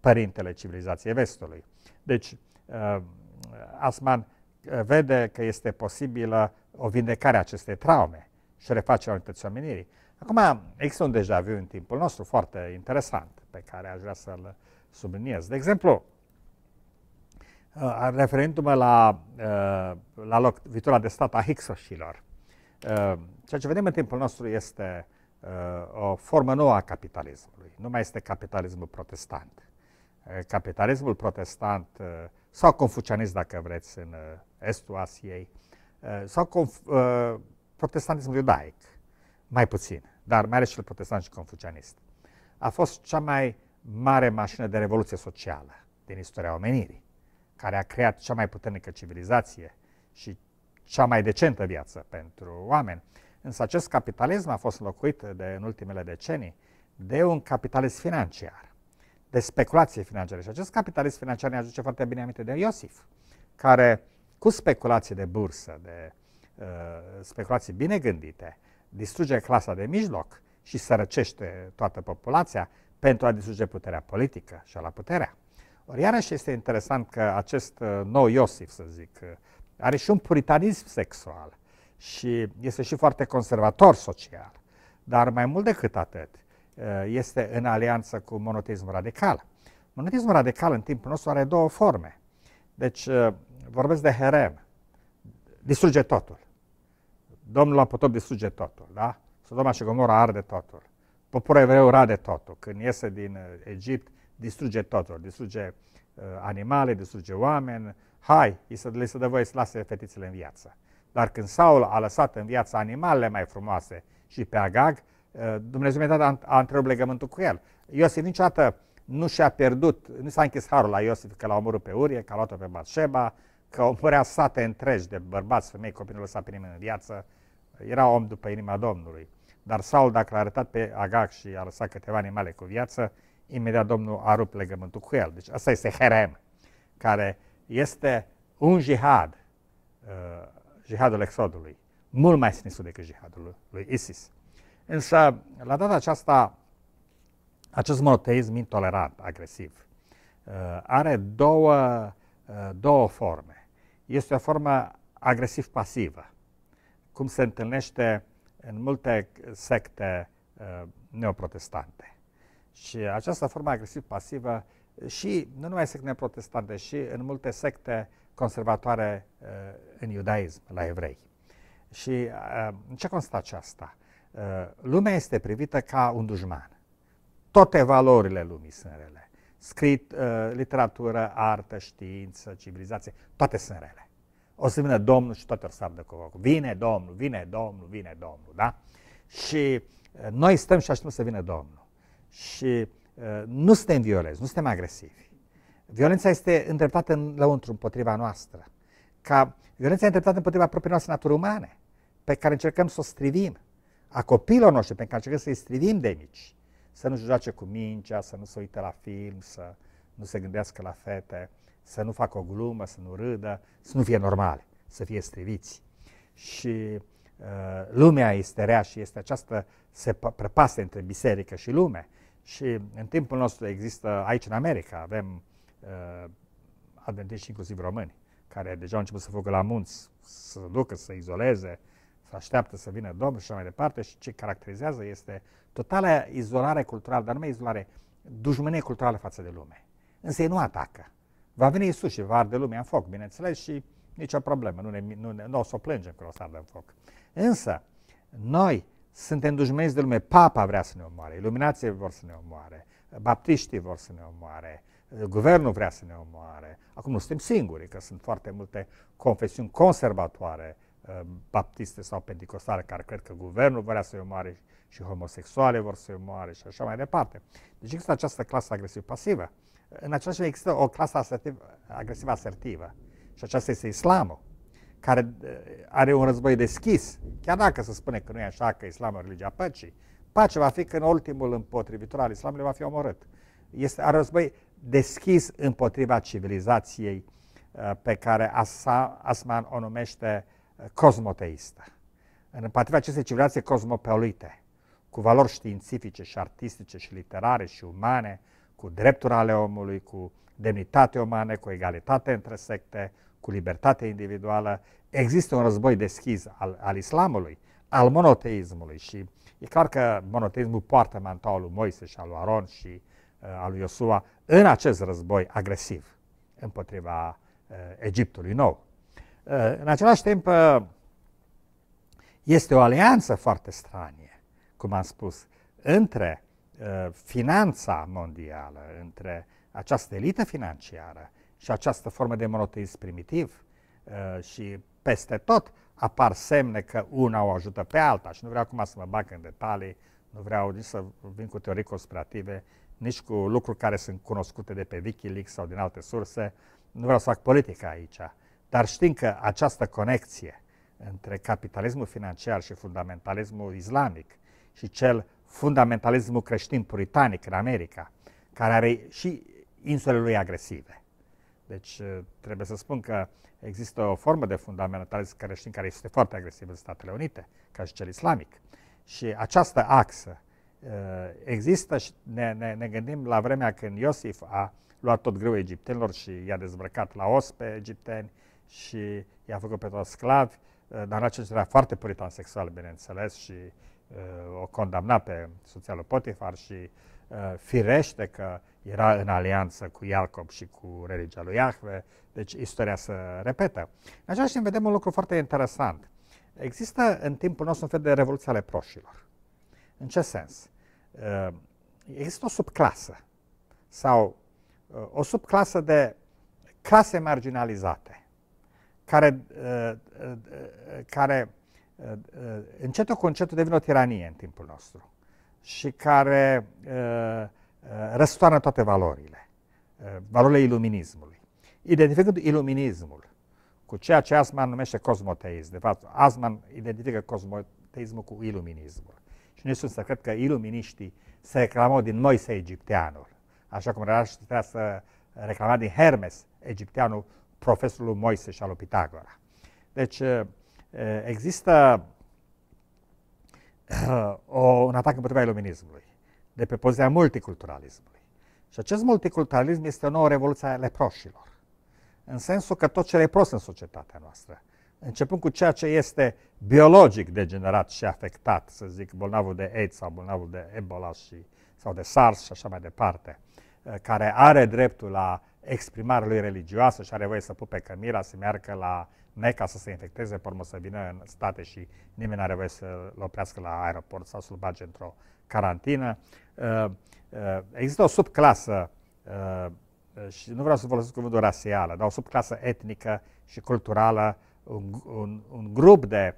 părintele civilizației vestului. Deci, Asman vede că este posibilă o vindecare a acestei traume și refacerea unității omenirii. Acum, există un deja viu în timpul nostru foarte interesant pe care aș vrea să-l subliniez. De exemplu, uh, referindu-mă la, uh, la loc, vitura de stat a Hicsoșilor, uh, ceea ce vedem în timpul nostru este o formă nouă a capitalismului. Nu mai este capitalismul protestant. Capitalismul protestant sau confucianist, dacă vreți, în estul Asiei, sau protestantismul iudaic, mai puțin, dar mai ales cel protestant și confucianist, a fost cea mai mare mașină de revoluție socială din istoria omenirii, care a creat cea mai puternică civilizație și cea mai decentă viață pentru oameni. Însă acest capitalism a fost înlocuit de, în ultimele decenii de un capitalism financiar, de speculație financiară. Și acest capitalism financiar ne aduce foarte bine aminte de Iosif, care cu speculații de bursă, de uh, Uh, speculații bine gândite, distruge clasa de mijloc și sărăcește toată populația pentru a distruge puterea politică și la puterea. Ori iarăși este interesant că acest uh, nou Iosif, să zic, uh, are și un puritanism sexual și este și foarte conservator social. Dar mai mult decât atât, este în alianță cu monoteismul radical. Monoteismul radical în timpul nostru are două forme. Deci vorbesc de herem, distruge totul. Domnul la potop distruge totul, da? Sodoma și Gomora arde totul. Poporul evreu rade totul. Când iese din uh, Egipt, distruge totul. Distruge uh, animale, distruge oameni. Hai, le se dă voie să lase fetițele în viață. Dar când Saul a lăsat în viață animalele mai frumoase și pe Agag, uh, Dumnezeu mi-a dat a întrerupt legământul cu el. Iosif niciodată nu și-a pierdut, nu s-a închis harul la Iosif că l-a omorât pe Urie, că l-a luat pe Batșeba, că omorea sate întregi de bărbați, femei, copii, nu lăsa pe nimeni în viață era om după inima Domnului. Dar Saul, dacă l-a arătat pe Agag și a lăsat câteva animale cu viață, imediat Domnul a rupt legământul cu el. Deci asta este herem, care este un jihad, uh, jihadul exodului, mult mai sinistru decât jihadul lui ISIS. Însă, la data aceasta, acest monoteism intolerant, agresiv, uh, are două, uh, două forme. Este o formă agresiv-pasivă cum se întâlnește în multe secte uh, neoprotestante. Și această formă agresiv-pasivă și nu numai secte neoprotestante, și în multe secte conservatoare uh, în iudaism, la evrei. Și în uh, ce constă aceasta? Lumea este privită ca un dușman. Toate valorile lumii sunt rele. Scrit, literatură, artă, știință, civilizație, toate sunt rele o să vină Domnul și toate o să ardă cu Vine Domnul, vine Domnul, vine Domnul, da? Și eh, noi stăm și așteptăm să vină Domnul. Și uh, nu suntem violenți, nu suntem agresivi. Violența este îndreptată în lăuntru împotriva noastră. Ca violența este îndreptată împotriva propriei noastre naturi umane, pe care încercăm să o strivim, a copilor noștri, pe care încercăm să-i strivim de mici. Să nu joace cu mingea, să nu se uite la film, să nu se gândească la fete, să nu facă o glumă, să nu râdă, să nu fie normale, să fie striviți. Și uh, lumea este rea și este această se prăpaste între biserică și lume. Și în timpul nostru există, aici în America, avem uh, adventiști inclusiv români, care deja au început să fugă la munți, să se ducă, să izoleze, să așteaptă să vină Domnul și așa mai departe și ce caracterizează este totala izolare culturală, dar nu mai izolare, dușmănie culturală față de lume. Însă ei nu atacă. Va veni Isus și va arde lumea în foc, bineînțeles, și nicio problemă, nu, ne, nu, ne, nu o să o plângem că o să ardă în foc. Însă, noi suntem dușmeniți de lume. Papa vrea să ne omoare, iluminații vor să ne omoare, baptiștii vor să ne omoare, guvernul vrea să ne omoare. Acum nu suntem singuri, că sunt foarte multe confesiuni conservatoare, uh, baptiste sau pentecostale, care cred că guvernul vrea să-i omoare și homosexuale vor să-i omoare și așa mai departe. Deci există această clasă agresiv-pasivă. În același timp există o clasă asertiv, agresivă asertivă și aceasta este islamul, care eh, are un război deschis, chiar dacă se spune că nu e așa, că islamul e religia păcii, pace va fi când ultimul împotrivitor al islamului va fi omorât. Este un război deschis împotriva civilizației eh, pe care Asa, Asman o numește eh, cosmoteistă. Împotriva acestei civilizații cosmopolite, cu valori științifice și artistice și literare și umane, cu drepturi ale omului, cu demnitate umană, cu egalitate între secte, cu libertate individuală. Există un război deschis al, al islamului, al monoteismului și e clar că monoteismul poartă mantaua lui Moise și al lui Aron și uh, al lui Iosua în acest război agresiv împotriva uh, Egiptului nou. Uh, în același timp, uh, este o alianță foarte stranie, cum am spus, între Uh, finanța mondială, între această elită financiară și această formă de monoteism primitiv uh, și peste tot apar semne că una o ajută pe alta și nu vreau acum să mă bag în detalii, nu vreau nici să vin cu teorii conspirative, nici cu lucruri care sunt cunoscute de pe Wikileaks sau din alte surse, nu vreau să fac politică aici, dar știm că această conexie între capitalismul financiar și fundamentalismul islamic și cel fundamentalismul creștin puritanic în America, care are și insulele lui agresive. Deci uh, trebuie să spun că există o formă de fundamentalism creștin care este foarte agresiv în Statele Unite, ca și cel islamic. Și această axă uh, există și ne, ne, ne gândim la vremea când Iosif a luat tot greu egiptenilor și i-a dezbrăcat la os pe egipteni și i-a făcut pe toți sclavi, uh, dar în acest era foarte puritan sexual, bineînțeles, și Uh, o condamna pe soția lui Potifar și uh, firește că era în alianță cu Iacob și cu religia lui Iahve, deci istoria se repetă. În același timp vedem un lucru foarte interesant. Există în timpul nostru un fel de revoluție ale proșilor. În ce sens? Uh, există o subclasă sau o subclasă de clase marginalizate care, care încetul eh, cu eh, încetul devine o tiranie în timpul nostru și care eh, răstoarnă toate valorile, valorile iluminismului. Identificând iluminismul cu ceea ce Asman numește cosmoteism, de fapt Asman identifică cosmoteismul cu iluminismul. Și nu sunt să cred că iluminiștii se reclamau din Moise egipteanul, așa cum trebuia să reclama din Hermes egipteanul profesorul Moise și al lui Pitagora. Deci, Eh, există eh, o, un atac împotriva iluminismului, de pe poziția multiculturalismului. Și acest multiculturalism este o nouă revoluție a leproșilor. În sensul că tot ce e prost în societatea noastră, începând cu ceea ce este biologic degenerat și afectat, să zic, bolnavul de AIDS sau bolnavul de Ebola și, sau de SARS și așa mai departe, eh, care are dreptul la exprimare lui religioasă și are voie să pupe cămila, să meargă la ne ca să se infecteze, pe urmă să vină în state și nimeni nu are voie să-l oprească la aeroport sau să-l bage într-o carantină. Uh, uh, există o subclasă, uh, și nu vreau să folosesc cuvântul rasială, dar o subclasă etnică și culturală, un, un, un grup de,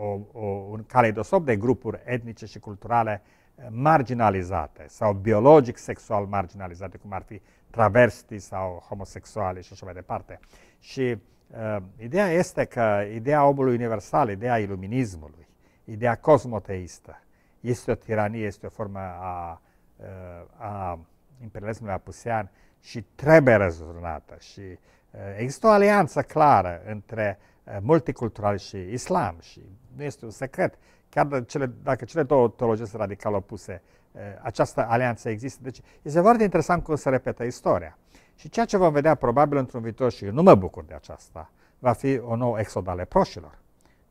o, o, un caleidosop de grupuri etnice și culturale marginalizate sau biologic-sexual marginalizate, cum ar fi traversti sau homosexuali și așa mai departe. Uh, și uh, ideea este că ideea omului universal, ideea iluminismului, ideea cosmoteistă, este o tiranie, este o formă a, uh, a imperialismului apusean și trebuie răzurnată. Și uh, există o alianță clară între uh, multicultural și islam și nu este un secret. Chiar cele, dacă cele două teologii sunt radical opuse, uh, această alianță există. Deci este foarte interesant cum se repetă istoria. Și ceea ce vom vedea probabil într-un viitor, și eu nu mă bucur de aceasta, va fi o nouă exod ale proșilor.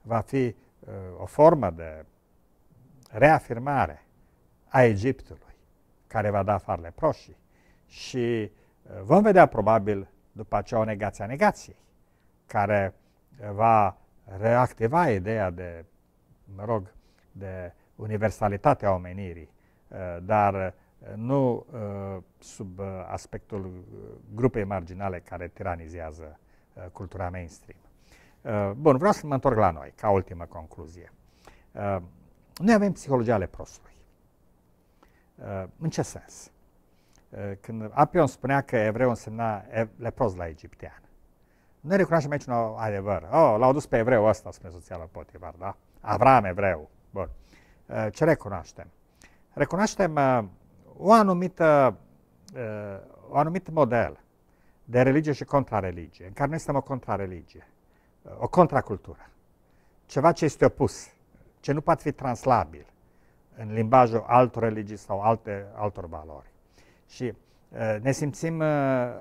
Va fi uh, o formă de reafirmare a Egiptului, care va da afarele proșii. Și uh, vom vedea probabil după aceea o negație a negației, care uh, va reactiva ideea de, mă rog, de universalitatea omenirii, uh, dar nu uh, sub uh, aspectul uh, grupei marginale care tiranizează cultura mainstream. Bun, vreau să mă întorc la noi, ca ultimă concluzie. Noi avem psihologia ale prostului. În ce sens? Când Apion spunea că evreu însemna lepros la egiptean, noi recunoaștem aici un adevăr. Oh, l-au dus pe evreu ăsta, spune soția lui Potivar, da? Avram evreu. Bun. Ce recunoaștem? Recunoaștem o anumită, uh, o anumit model de religie și contrareligie, în care noi suntem o contrareligie, uh, o contracultură, ceva ce este opus, ce nu poate fi translabil în limbajul altor religii sau alte, altor valori. Și uh, ne simțim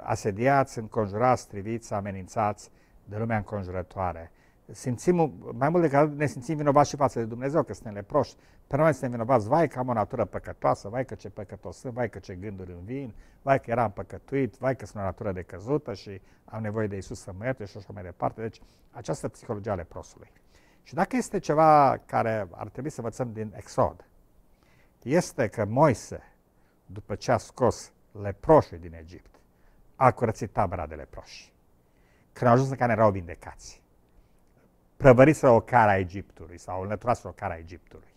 asediați, înconjurați, striviți, amenințați de lumea înconjurătoare. Simțim, mai mult decât ne simțim vinovați și față de Dumnezeu, că suntem leproși, pe noi suntem vinovați, vai că am o natură păcătoasă, vai că ce păcătos sunt, vai că ce gânduri îmi vin, vai că eram păcătuit, vai că sunt o natură căzută și am nevoie de Isus să mă ierte și așa mai departe. Deci această psihologie ale prostului. Și dacă este ceva care ar trebui să învățăm din Exod, este că Moise, după ce a scos leproșii din Egipt, a curățit tabăra de leproși. Când au ajuns în care erau vindecați. Prăvăriseră o cara a Egiptului sau înlăturaseră o cara a Egiptului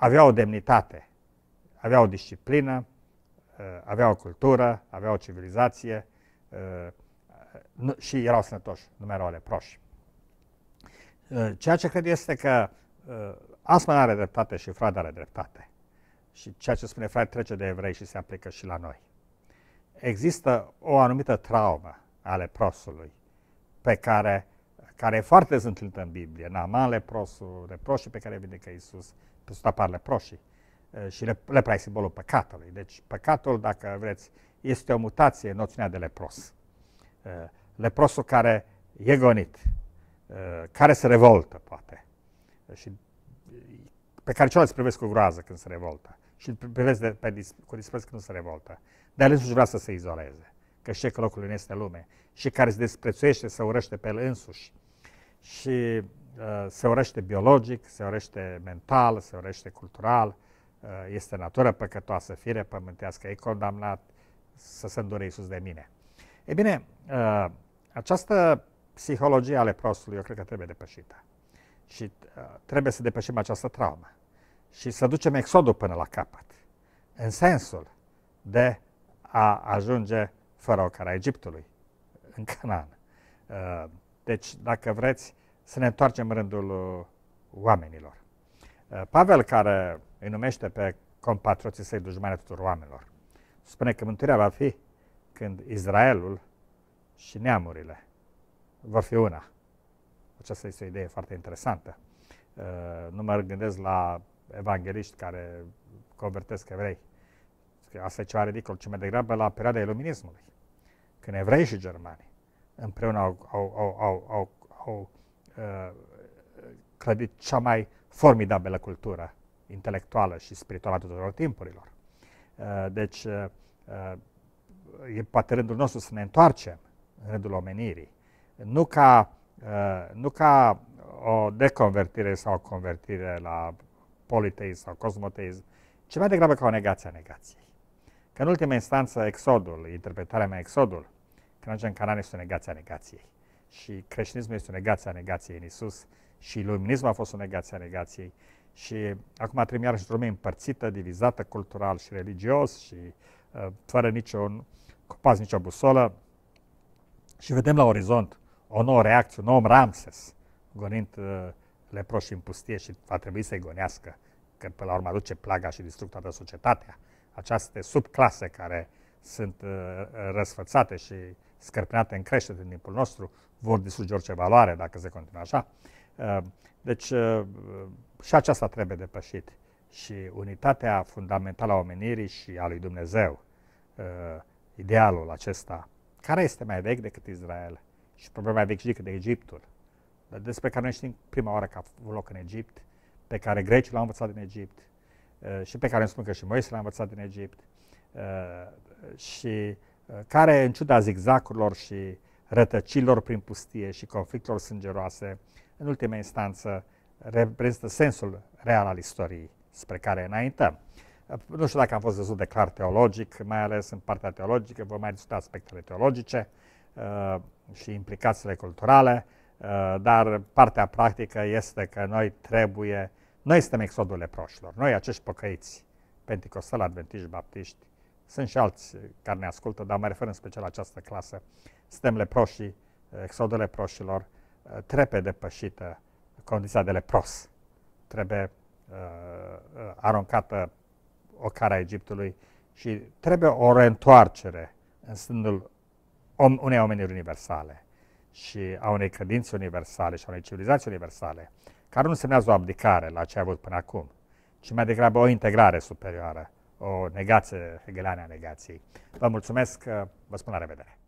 avea o demnitate, avea o disciplină, uh, avea o cultură, avea o civilizație uh, și erau sănătoși, nu mai erau leproși. Uh, ceea ce cred este că Asma are dreptate și frate are dreptate. Și ceea ce spune frate trece de evrei și se aplică și la noi. Există o anumită traumă a leprosului pe care, care e foarte zântâlită în Biblie. Naaman leprosul, reproșii pe care vindecă Iisus, uh, pe stoparele proșii și lepra e simbolul păcatului. Deci păcatul, dacă vreți, este o mutație în noțiunea de lepros. Leprosul care e gonit, care se revoltă, poate, și pe care ceilalți privesc cu groază când se revoltă și privesc de, pe, cu dispreț când nu se revoltă. Dar el însuși vrea să se izoleze, că știe că locul lui nu este lume și care se desprețuiește, să urăște pe el însuși. Și Uh, se orește biologic, se orește mental, se orește cultural, uh, este natură păcătoasă, fire pământească, e condamnat să se îndure Iisus de mine. E bine, uh, această psihologie ale prostului eu cred că trebuie depășită. Și trebuie să depășim această traumă și să ducem exodul până la capăt, în sensul de a ajunge fără ocara Egiptului, în Canaan. Deci, dacă vreți, să ne întoarcem în rândul uh, oamenilor. Uh, Pavel, care îi numește pe compatrioții săi dușmane tuturor oamenilor, spune că mântuirea va fi când Israelul și neamurile vor fi una. Aceasta este o idee foarte interesantă. Uh, nu mă gândesc la evangeliști care convertesc evrei. Asta e ceva ridicol, ci mai degrabă la perioada iluminismului, când evrei și germani împreună au, au, au, au, au, au Uh, clădit cea mai formidabilă cultură intelectuală și spirituală a tuturor timpurilor. Uh, deci, uh, e poate rândul nostru să ne întoarcem în rândul omenirii. Nu ca, nu ca o deconvertire sau o convertire la politeism sau cosmoteism, ci mai degrabă ca o negație a negației. Că în ultima instanță, exodul, interpretarea mea exodul, când ajungem în Canaan, este o negație a negației și creștinismul este o negație a negației în Isus și iluminismul a fost o negație a negației și acum trăim iarăși într-o lume împărțită, divizată cultural și religios și uh, fără niciun copas, nicio busolă și vedem la orizont o nouă reacție, un om Ramses gonind uh, leproșii în pustie și va trebui să-i gonească că până la urmă aduce plaga și distrug toată societatea. Aceste subclase care sunt uh, răsfățate și scărpinate în creștere din timpul nostru, vor distruge orice valoare dacă se continuă așa. Uh, deci uh, uh, și aceasta trebuie depășit. Și unitatea fundamentală a omenirii și a lui Dumnezeu, idealul acesta, care este mai vechi decât Israel și probabil mai vechi decât Egiptul, despre care noi știm prima oară că a avut loc în Egipt, pe care grecii l-au învățat din Egipt și pe care îmi spun că și Moise l-a învățat din Egipt și care, în ciuda zigzacurilor și rătăcilor prin pustie și conflictelor sângeroase, în ultima instanță reprezintă sensul real al istoriei spre care înaintăm. Nu știu dacă am fost văzut de clar teologic, mai ales în partea teologică, vom mai discuta aspectele teologice uh, și implicațiile culturale, uh, dar partea practică este că noi trebuie, noi suntem exodul leproșilor, noi acești pocăiți, pentecostali, adventiști, baptiști, sunt și alți eh, care ne ascultă, dar mă refer în special la această clasă. Suntem leproșii, eh, exodele proșilor, eh, trebuie depășită condiția de lepros. Trebuie uh, aruncată o cara Egiptului și trebuie o reîntoarcere în sânul om, unei omeniri universale și a unei credințe universale și a unei civilizații universale, care nu semnează o abdicare la ce a avut până acum, ci mai degrabă o integrare superioară o negație hegeliană a negației. Vă mulțumesc, vă spun la revedere!